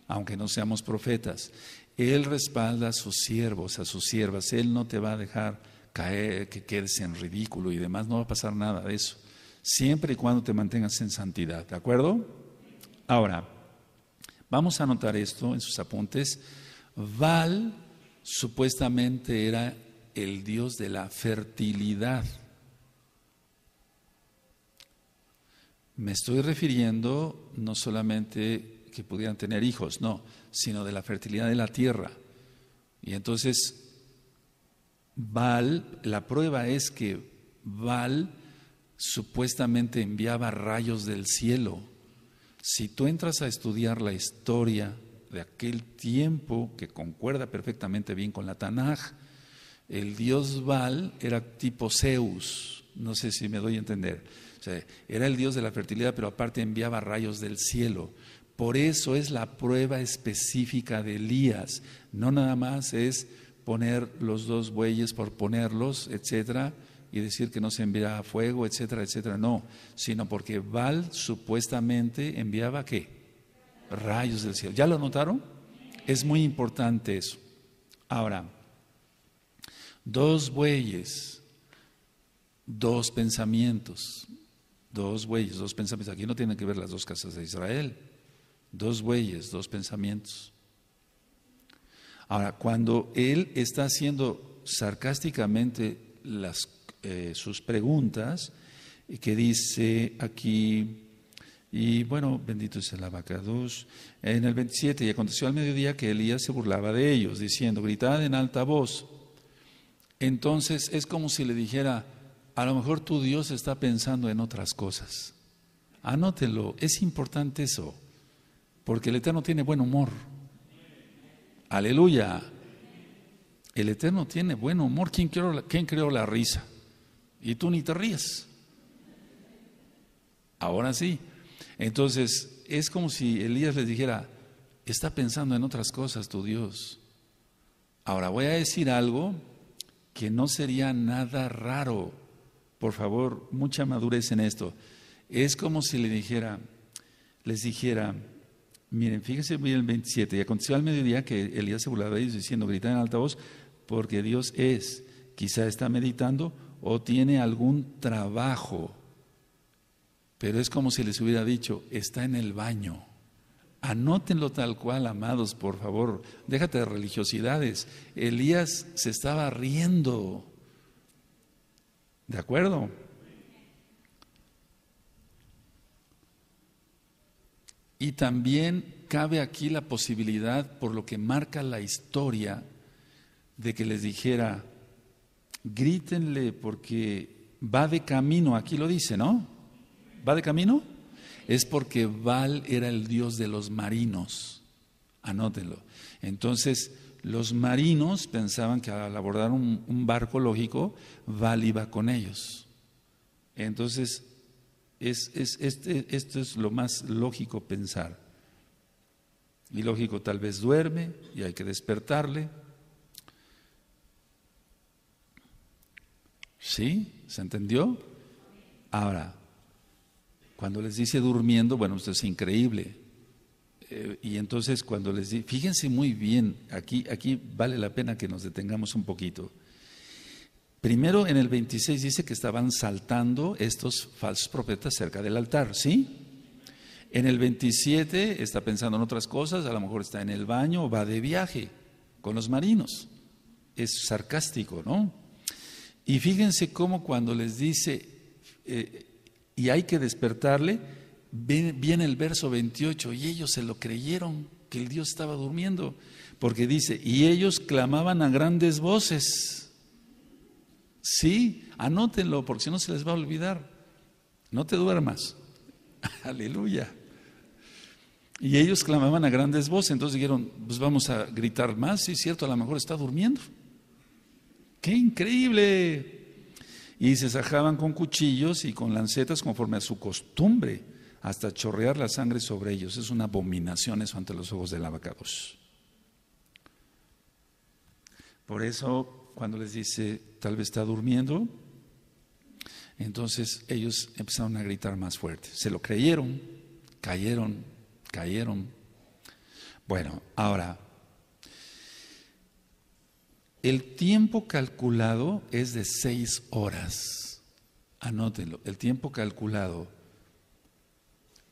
aunque no seamos profetas. Él respalda a sus siervos, a sus siervas. Él no te va a dejar caer, que quedes en ridículo y demás, no va a pasar nada de eso siempre y cuando te mantengas en santidad, ¿de acuerdo? Ahora, vamos a anotar esto en sus apuntes. Val supuestamente era el dios de la fertilidad. Me estoy refiriendo no solamente que pudieran tener hijos, no, sino de la fertilidad de la tierra. Y entonces, Val la prueba es que Val supuestamente enviaba rayos del cielo. Si tú entras a estudiar la historia de aquel tiempo, que concuerda perfectamente bien con la Tanaj, el dios Baal era tipo Zeus, no sé si me doy a entender. era el dios de la fertilidad, pero aparte enviaba rayos del cielo. Por eso es la prueba específica de Elías. No nada más es poner los dos bueyes por ponerlos, etcétera y decir que no se enviaba fuego, etcétera, etcétera. No, sino porque Baal supuestamente enviaba qué? Rayos del cielo. ¿Ya lo notaron? Es muy importante eso. Ahora, dos bueyes, dos pensamientos, dos bueyes, dos pensamientos. Aquí no tienen que ver las dos casas de Israel. Dos bueyes, dos pensamientos. Ahora, cuando él está haciendo sarcásticamente las cosas, eh, sus preguntas, que dice aquí, y bueno, bendito es el dos en el 27, y aconteció al mediodía que Elías se burlaba de ellos, diciendo, gritad en alta voz. Entonces es como si le dijera, a lo mejor tu Dios está pensando en otras cosas. Anótelo, es importante eso, porque el Eterno tiene buen humor. Aleluya. El Eterno tiene buen humor. quién creó la risa? Y tú ni te ríes. Ahora sí. Entonces, es como si Elías les dijera, está pensando en otras cosas tu Dios. Ahora voy a decir algo que no sería nada raro. Por favor, mucha madurez en esto. Es como si le dijera, les dijera, miren, fíjense bien el 27, y aconteció al mediodía que Elías se burlaba de ellos diciendo, grita en alta voz, porque Dios es, quizá está meditando o tiene algún trabajo, pero es como si les hubiera dicho, está en el baño. Anótenlo tal cual, amados, por favor. Déjate de religiosidades. Elías se estaba riendo. ¿De acuerdo? Y también cabe aquí la posibilidad, por lo que marca la historia, de que les dijera, grítenle porque va de camino, aquí lo dice, ¿no? ¿Va de camino? Es porque val era el dios de los marinos, anótenlo. Entonces, los marinos pensaban que al abordar un, barco lógico, Val iba con ellos. Entonces, es, este, esto es lo más lógico pensar. Y lógico, tal vez duerme y hay que despertarle, ¿Sí? ¿Se entendió? Ahora, cuando les dice durmiendo, bueno, esto es increíble. Eh, y entonces cuando les dice, fíjense muy bien, aquí, aquí vale la pena que nos detengamos un poquito. Primero en el 26 dice que estaban saltando estos falsos profetas cerca del altar, ¿sí? En el 27 está pensando en otras cosas, a lo mejor está en el baño, va de viaje con los marinos. Es sarcástico, ¿no? Y fíjense cómo cuando les dice, eh, y hay que despertarle, viene el verso 28, y ellos se lo creyeron, que el Dios estaba durmiendo, porque dice, y ellos clamaban a grandes voces. Sí, anótenlo, porque si no se les va a olvidar. No te duermas. Aleluya. Y ellos clamaban a grandes voces, entonces dijeron, pues vamos a gritar más, sí, cierto, a lo mejor está durmiendo. ¡Qué increíble! Y se sajaban con cuchillos y con lancetas conforme a su costumbre, hasta chorrear la sangre sobre ellos. Es una abominación eso ante los ojos del abacados. Por eso, cuando les dice, tal vez está durmiendo, entonces ellos empezaron a gritar más fuerte. Se lo creyeron, cayeron, cayeron. Bueno, ahora, el tiempo calculado es de seis horas. Anótenlo, el tiempo calculado.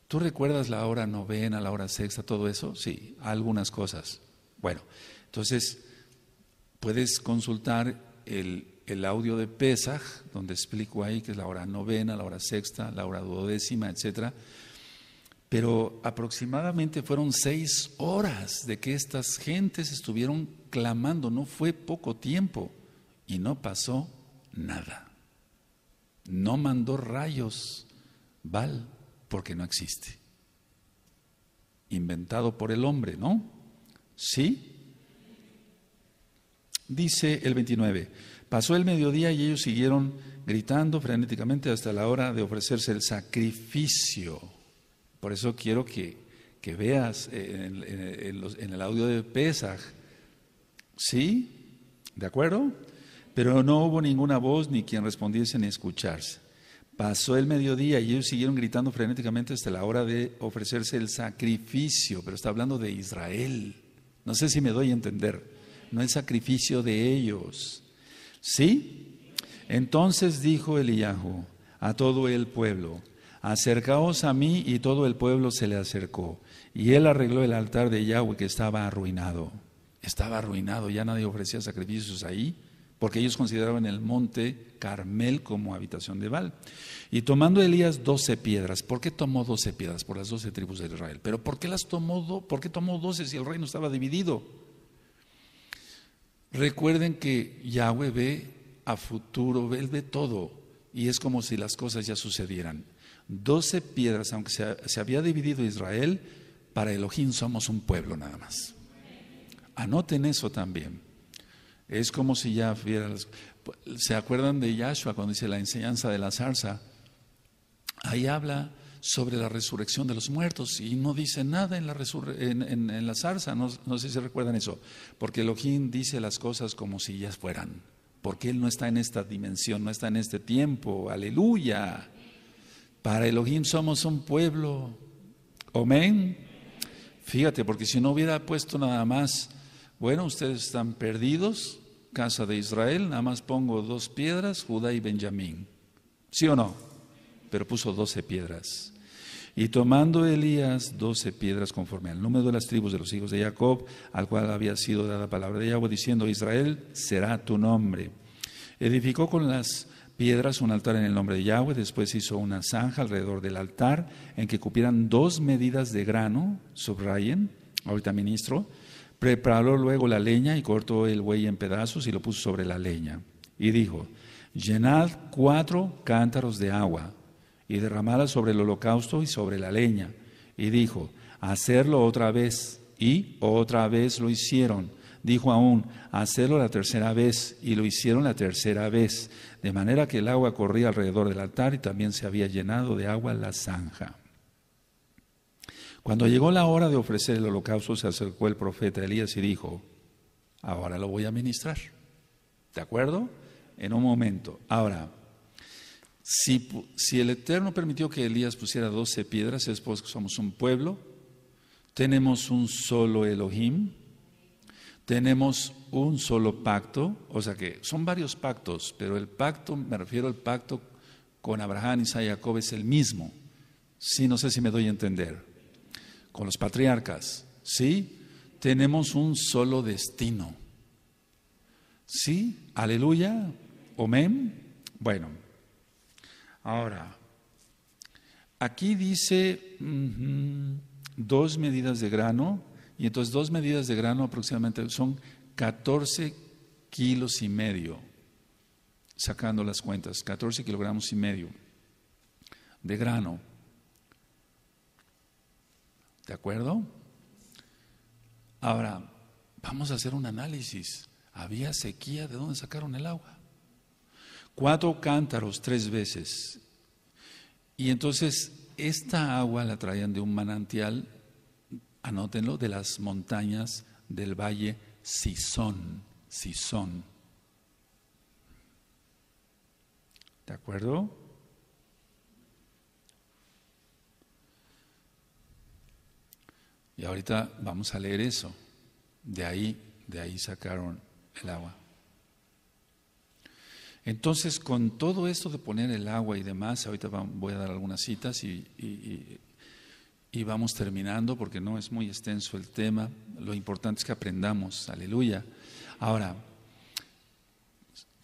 ¿Tú recuerdas la hora novena, la hora sexta, todo eso? Sí, algunas cosas. Bueno, entonces puedes consultar el, audio de Pesach donde explico ahí que es la hora novena, la hora sexta, la hora duodécima, etcétera. Pero aproximadamente fueron seis horas de que estas gentes estuvieron clamando, no fue poco tiempo y no pasó nada. No mandó rayos, Val, porque no existe. Inventado por el hombre, ¿no? ¿Sí? Dice el 29, pasó el mediodía y ellos siguieron gritando frenéticamente hasta la hora de ofrecerse el sacrificio. Por eso quiero que, veas eh, en, el audio de Pesaj ¿Sí? ¿De acuerdo? Pero no hubo ninguna voz ni quien respondiese ni escucharse. Pasó el mediodía y ellos siguieron gritando frenéticamente hasta la hora de ofrecerse el sacrificio, pero está hablando de Israel. No sé si me doy a entender. No es sacrificio de ellos. ¿Sí? Entonces dijo Eliyahu a todo el pueblo, acercaos a mí y todo el pueblo se le acercó. Y él arregló el altar de Yahweh que estaba arruinado estaba arruinado, ya nadie ofrecía sacrificios ahí, porque ellos consideraban el monte Carmel como habitación de Baal. Y tomando Elías doce piedras, ¿por qué tomó doce piedras? Por las doce tribus de Israel. Pero ¿por qué las tomó, por qué tomó doce si el reino estaba dividido? Recuerden que Yahweh ve a futuro, ve todo, y es como si las cosas ya sucedieran. Doce piedras, aunque se había dividido Israel, para Elohim somos un pueblo nada más. Anoten eso también. Es como si ya vieras, ¿se acuerdan de Yahshua cuando dice la enseñanza de la zarza? Ahí habla sobre la resurrección de los muertos y no dice nada en la, en, en, la zarza, no, sé si recuerdan eso, porque Elohim dice las cosas como si ellas fueran, porque Él no está en esta dimensión, no está en este tiempo, aleluya. Para Elohim somos un pueblo, amén. Fíjate, porque si no hubiera puesto nada más bueno, ustedes están perdidos, casa de Israel, nada más pongo dos piedras, Judá y Benjamín. ¿Sí o no? Pero puso doce piedras. Y tomando Elías doce piedras conforme al número de las tribus de los hijos de Jacob, al cual había sido dada la palabra de Yahweh, diciendo, Israel será tu nombre. Edificó con las piedras un altar en el nombre de Yahweh, después hizo una zanja alrededor del altar en que cupieran dos medidas de grano, subrayen, ahorita ministro, Preparó luego la leña y cortó el buey en pedazos y lo puso sobre la leña. Y dijo, llenad cuatro cántaros de agua y derramadla sobre el holocausto y sobre la leña. Y dijo, hacerlo otra vez. Y otra vez lo hicieron. Dijo aún, hacerlo la tercera vez. Y lo hicieron la tercera vez. De manera que el agua corría alrededor del altar y también se había llenado de agua la zanja. Cuando llegó la hora de ofrecer el holocausto, se acercó el profeta Elías y dijo, ahora lo voy a ministrar. ¿De acuerdo? En un momento. Ahora, si, el Eterno permitió que Elías pusiera doce piedras, es porque somos un pueblo, tenemos un solo Elohim, tenemos un solo pacto, o sea que son varios pactos, pero el pacto, me refiero al pacto con Abraham, Isaac y Jacob, es el mismo. si no sé si me doy a entender con los patriarcas, ¿sí? Tenemos un solo destino. ¿Sí? Aleluya. Amén. Bueno, ahora, aquí dice dos medidas de grano, y entonces dos medidas de grano aproximadamente son 14 kilos y medio, sacando las cuentas, 14 kilogramos y medio de grano. ¿De acuerdo? Ahora, vamos a hacer un análisis. Había sequía, ¿de dónde sacaron el agua? Cuatro cántaros tres veces. Y entonces esta agua la traían de un manantial, anótenlo, de las montañas del valle Sison, Sison. ¿De acuerdo? Y ahorita vamos a leer eso. De ahí, de ahí sacaron el agua. Entonces, con todo esto de poner el agua y demás, ahorita voy a dar algunas citas y, y, y, vamos terminando porque no es muy extenso el tema. Lo importante es que aprendamos, aleluya. Ahora,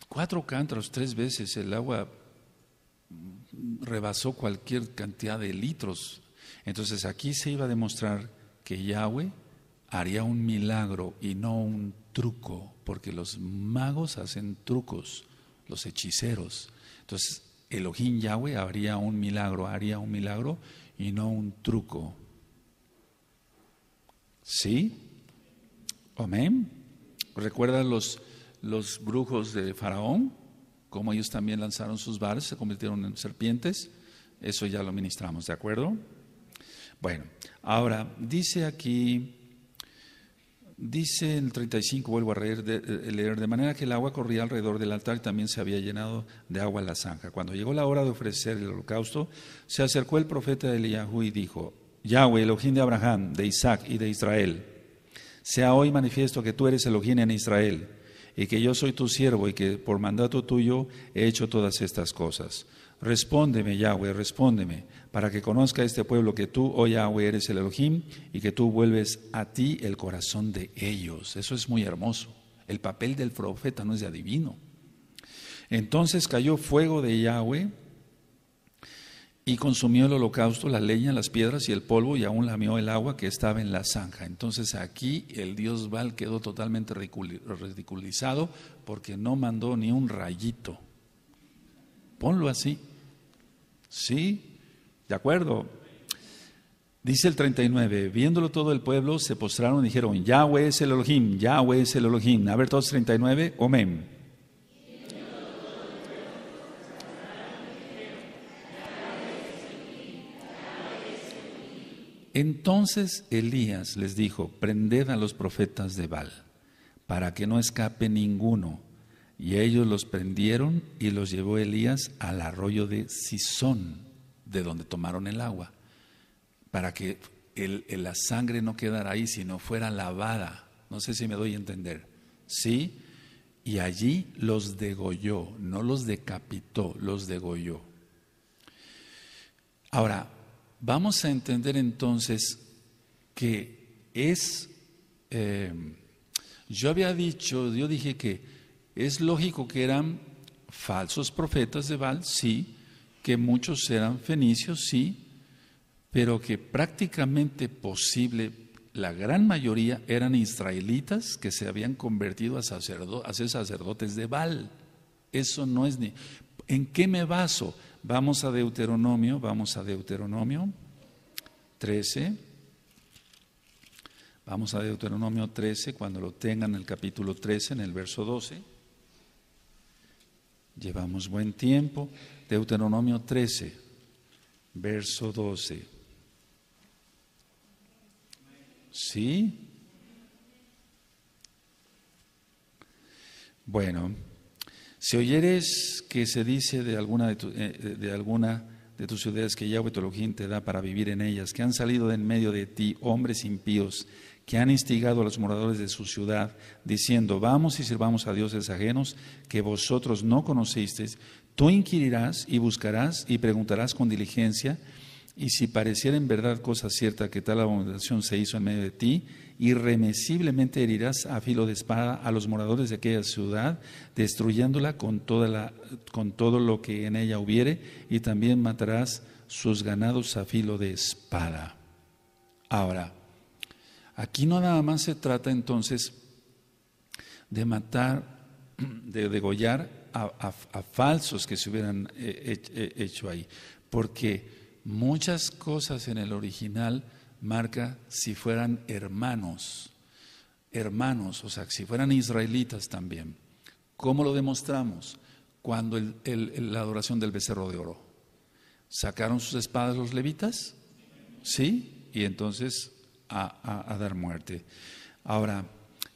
cuatro cántaros, tres veces el agua rebasó cualquier cantidad de litros. Entonces, aquí se iba a demostrar que Yahweh haría un milagro y no un truco, porque los magos hacen trucos, los hechiceros. Entonces, Elohim Yahweh haría un milagro, haría un milagro y no un truco. ¿Sí? Amén. ¿Recuerdan los, los brujos de Faraón? Cómo ellos también lanzaron sus bares, se convirtieron en serpientes. Eso ya lo ministramos, ¿de acuerdo? Bueno, ahora, dice aquí, dice el 35, vuelvo a leer de, eh, leer, de manera que el agua corría alrededor del altar y también se había llenado de agua la zanja. Cuando llegó la hora de ofrecer el holocausto, se acercó el profeta Eliyahu y dijo, Yahweh, Elohim de Abraham, de Isaac y de Israel, sea hoy manifiesto que tú eres Elohim en Israel, y que yo soy tu siervo y que por mandato tuyo he hecho todas estas cosas. Respóndeme, Yahweh, respóndeme, para que conozca este pueblo que tú, oh Yahweh, eres el Elohim y que tú vuelves a ti el corazón de ellos. Eso es muy hermoso. El papel del profeta no es de adivino. Entonces cayó fuego de Yahweh y consumió el holocausto, la leña, las piedras y el polvo y aún lamió el agua que estaba en la zanja. Entonces aquí el dios Val quedó totalmente ridiculizado porque no mandó ni un rayito. Ponlo así. ¿Sí? ¿De acuerdo? Dice el 39, viéndolo todo el pueblo, se postraron y dijeron, Yahweh es el Elohim, Yahweh es el Elohim. A ver todos 39, omén. Entonces Elías les dijo, prended a los profetas de Baal, para que no escape ninguno y ellos los prendieron y los llevó Elías al arroyo de Sison, de donde tomaron el agua, para que el, la sangre no quedara ahí, sino fuera lavada. No sé si me doy a entender. ¿Sí? Y allí los degolló, no los decapitó, los degolló. Ahora, vamos a entender entonces que es, eh, yo había dicho, yo dije que es lógico que eran falsos profetas de Baal, sí, que muchos eran fenicios, sí, pero que prácticamente posible la gran mayoría eran israelitas que se habían convertido a, ser sacerdotes de Baal. Eso no es ni... ¿En qué me baso? Vamos a Deuteronomio, vamos a Deuteronomio 13. Vamos a Deuteronomio 13, cuando lo tengan en el capítulo 13, en el verso 12. Llevamos buen tiempo. Deuteronomio 13, verso 12. ¿Sí? Bueno, si oyeres que se dice de alguna de, eh, alguna de tus ciudades que Yahweh te da para vivir en ellas, que han salido de en medio de ti hombres impíos que han instigado a los moradores de su ciudad, diciendo, vamos y sirvamos a dioses ajenos que vosotros no conocisteis, tú inquirirás y buscarás y preguntarás con diligencia, y si pareciera en verdad cosa cierta que tal abominación se hizo en medio de ti, irremesiblemente herirás a filo de espada a los moradores de aquella ciudad, destruyéndola con, toda la, con todo lo que en ella hubiere, y también matarás sus ganados a filo de espada. Ahora, Aquí no nada más se trata entonces de matar, de degollar a, falsos que se hubieran eh, eh, hecho ahí, porque muchas cosas en el original marca si fueran hermanos, hermanos, o sea, si fueran israelitas también. ¿Cómo lo demostramos? Cuando la adoración del becerro de oro. ¿Sacaron sus espadas los levitas? Sí, y entonces a, dar muerte. Ahora,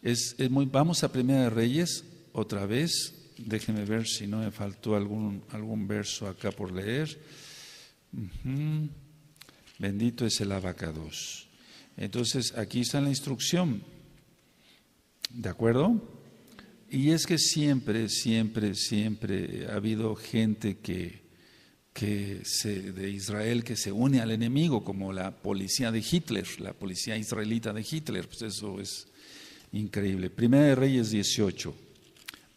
es, vamos a Primera de Reyes otra vez. Déjenme ver si no me faltó algún, algún verso acá por leer. Bendito es el abacados. Entonces, aquí está la instrucción. ¿De acuerdo? Y es que siempre, siempre, siempre ha habido gente que, de Israel que se une al enemigo, como la policía de Hitler, la policía israelita de Hitler. Pues eso es increíble. Primera de Reyes 18.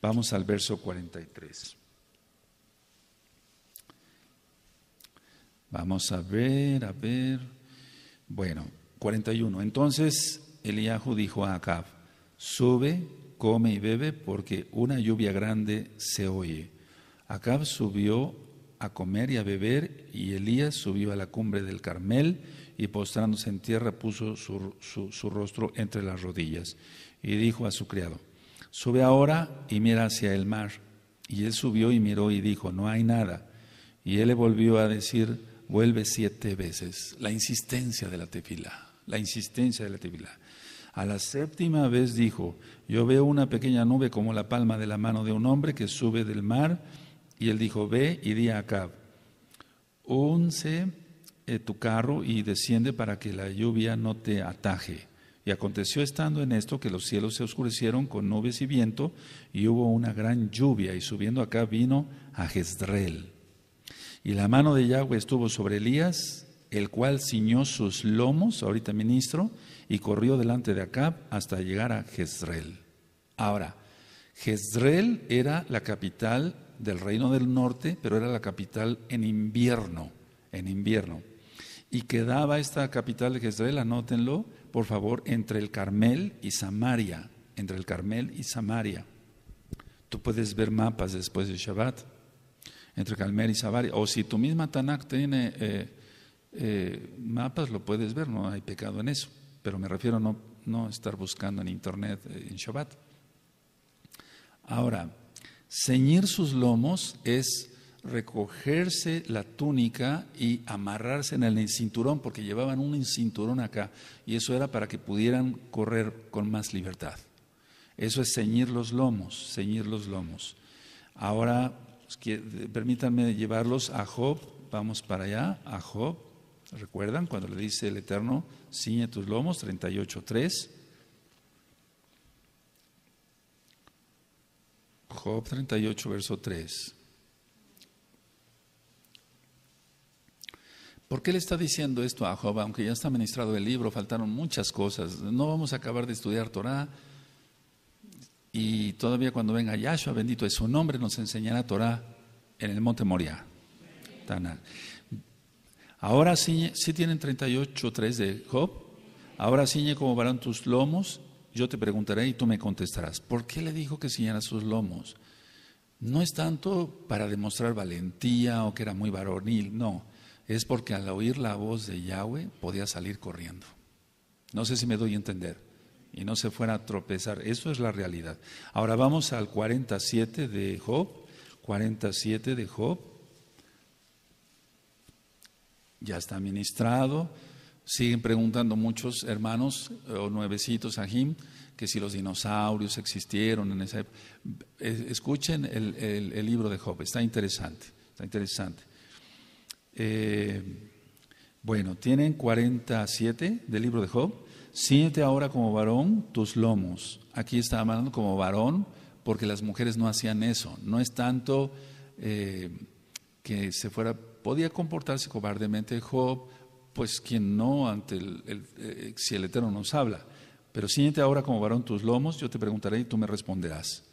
Vamos al verso 43. Vamos a ver, a ver. Bueno, 41. Entonces Eliahu dijo a Acab, sube, come y bebe, porque una lluvia grande se oye. Acab subió a comer y a beber, y Elías subió a la cumbre del Carmel y postrándose en tierra puso su, rostro entre las rodillas y dijo a su criado, sube ahora y mira hacia el mar. Y él subió y miró y dijo, no hay nada. Y él le volvió a decir, vuelve siete veces. La insistencia de la tefila, la insistencia de la tefila. A la séptima vez dijo, yo veo una pequeña nube como la palma de la mano de un hombre que sube del mar y él dijo, ve y di a Acab, unce eh, tu carro y desciende para que la lluvia no te ataje. Y aconteció estando en esto que los cielos se oscurecieron con nubes y viento, y hubo una gran lluvia, y subiendo Acab vino a Jezreel. Y la mano de Yahweh estuvo sobre Elías, el cual ciñó sus lomos, ahorita ministro, y corrió delante de Acab hasta llegar a Jezreel. Ahora, Jezreel era la capital del reino del norte, pero era la capital en invierno, en invierno. Y quedaba esta capital de Jezreel, anótenlo, por favor, entre el Carmel y Samaria, entre el Carmel y Samaria. Tú puedes ver mapas después de Shabbat, entre Carmel y Samaria. O si tu misma Tanakh tiene eh, eh, mapas, lo puedes ver, no hay pecado en eso. Pero me refiero a no, estar buscando en Internet eh, en Shabbat. Ahora, Ceñir sus lomos es recogerse la túnica y amarrarse en el cinturón, porque llevaban un cinturón acá, y eso era para que pudieran correr con más libertad. Eso es ceñir los lomos, ceñir los lomos. Ahora, pues, permítanme llevarlos a Job, vamos para allá, a Job. ¿Recuerdan cuando le dice el Eterno, ciñe tus lomos, 38.3? Job 38, verso 3. ¿Por qué le está diciendo esto a Job? Aunque ya está ministrado el libro, faltaron muchas cosas. No vamos a acabar de estudiar Torah. Y todavía cuando venga Yahshua, bendito es su nombre, nos enseñará Torah en el monte Moriah. Tana. Ahora sí si ¿sí tienen 3 de Job. Ahora ciñe como varón tus lomos yo te preguntaré y tú me contestarás, ¿por qué le dijo que señara sus lomos? No es tanto para demostrar valentía o que era muy varonil, no, es porque al oír la voz de Yahweh podía salir corriendo. No sé si me doy a entender y no se fuera a tropezar, eso es la realidad. Ahora vamos al 47 de Job, 47 de Job, ya está ministrado Siguen preguntando muchos hermanos eh, o nuevecitos a Jim que si los dinosaurios existieron en esa época. Escuchen el, libro de Job, está interesante, está interesante. Eh, bueno, tienen 47 del libro de Job. Siente ahora como varón tus lomos. Aquí está hablando como varón porque las mujeres no hacían eso. No es tanto eh, que se fuera, podía comportarse cobardemente Job, pues quien no ante el, eh, si el Eterno nos habla. Pero siente ahora como varón tus lomos, yo te preguntaré y tú me responderás.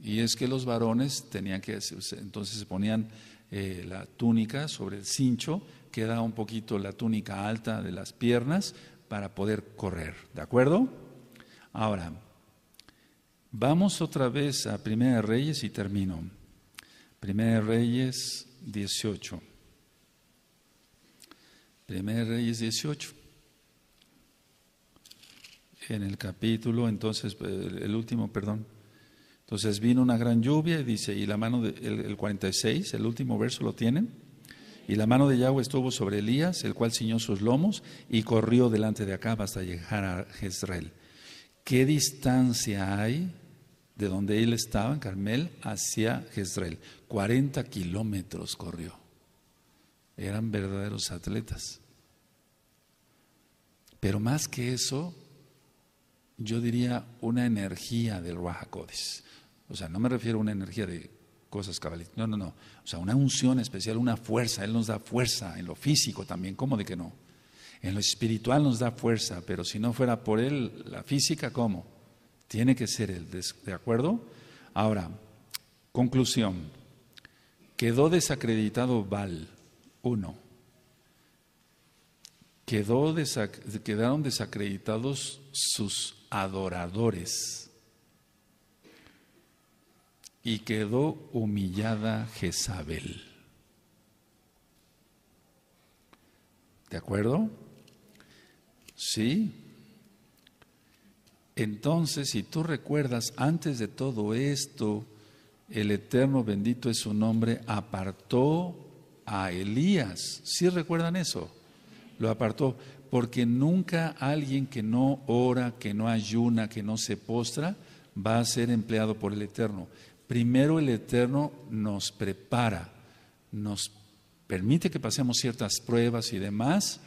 Y es que los varones tenían que, entonces se ponían eh, la túnica sobre el cincho, queda un poquito la túnica alta de las piernas para poder correr, ¿de acuerdo? Ahora, vamos otra vez a Primera de Reyes y termino. Primera de Reyes 18. Primera Reyes 18. En el capítulo, entonces, pues, el último, perdón. Entonces vino una gran lluvia y dice, y la mano de, el 46, el último verso lo tienen. Y la mano de Yahweh estuvo sobre Elías, el cual ciñó sus lomos y corrió delante de acá hasta llegar a Jezreel. ¿Qué distancia hay de donde él estaba en Carmel hacia Jezreel? 40 kilómetros corrió eran verdaderos atletas. Pero más que eso, yo diría una energía del Ruajacodes. O sea, no me refiero a una energía de cosas cabalísticas, no, no, no. O sea, una unción especial, una fuerza. Él nos da fuerza en lo físico también, ¿cómo de que no? En lo espiritual nos da fuerza, pero si no fuera por él, la física, ¿cómo? Tiene que ser él, ¿de acuerdo? Ahora, conclusión. Quedó desacreditado Val uno, quedó quedaron desacreditados sus adoradores y quedó humillada Jezabel. ¿De acuerdo? Sí. Entonces, si tú recuerdas, antes de todo esto, el eterno bendito es su nombre, apartó a Elías. si recuerdan eso? Lo apartó porque nunca alguien que no ora, que no ayuna, que no se postra, va a ser empleado por el Eterno. Primero el Eterno nos prepara, nos permite que pasemos ciertas pruebas y demás,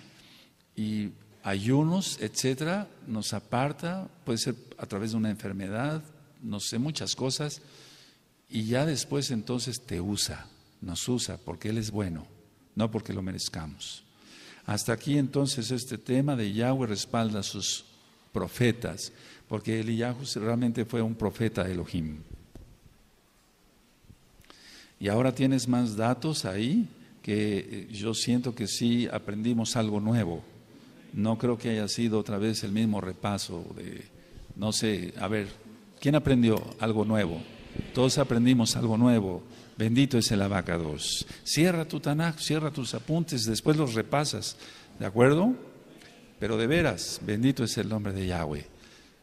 y ayunos, etcétera, nos aparta, puede ser a través de una enfermedad, no sé, muchas cosas, y ya después entonces te usa nos usa porque Él es bueno, no porque lo merezcamos. Hasta aquí entonces este tema de Yahweh respalda a sus profetas, porque Eliyahu realmente fue un profeta de Elohim. Y ahora tienes más datos ahí que eh, yo siento que sí aprendimos algo nuevo. No creo que haya sido otra vez el mismo repaso de, no sé, a ver, ¿quién aprendió algo nuevo? Todos aprendimos algo nuevo. Bendito es el 2 Cierra tu Tanaj, cierra tus apuntes, después los repasas. ¿De acuerdo? Pero de veras, bendito es el nombre de Yahweh.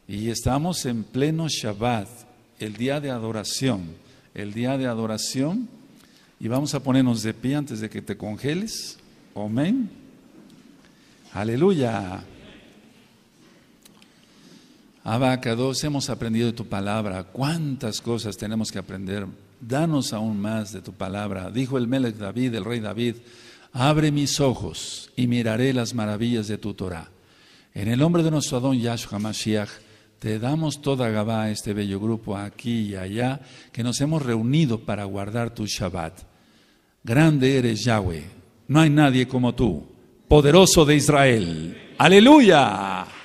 Y estamos en pleno Shabbat, el día de adoración. El día de adoración. Y vamos a ponernos de pie antes de que te congeles. Amén. Aleluya. 2 hemos aprendido tu palabra. ¿Cuántas cosas tenemos que aprender? danos aún más de tu palabra. Dijo el Melech David, el rey David, abre mis ojos y miraré las maravillas de tu Torah. En el nombre de nuestro Adón Yahshua Mashiach, te damos toda Gabá a este bello grupo aquí y allá que nos hemos reunido para guardar tu Shabbat. Grande eres Yahweh, no hay nadie como tú, poderoso de Israel. Aleluya.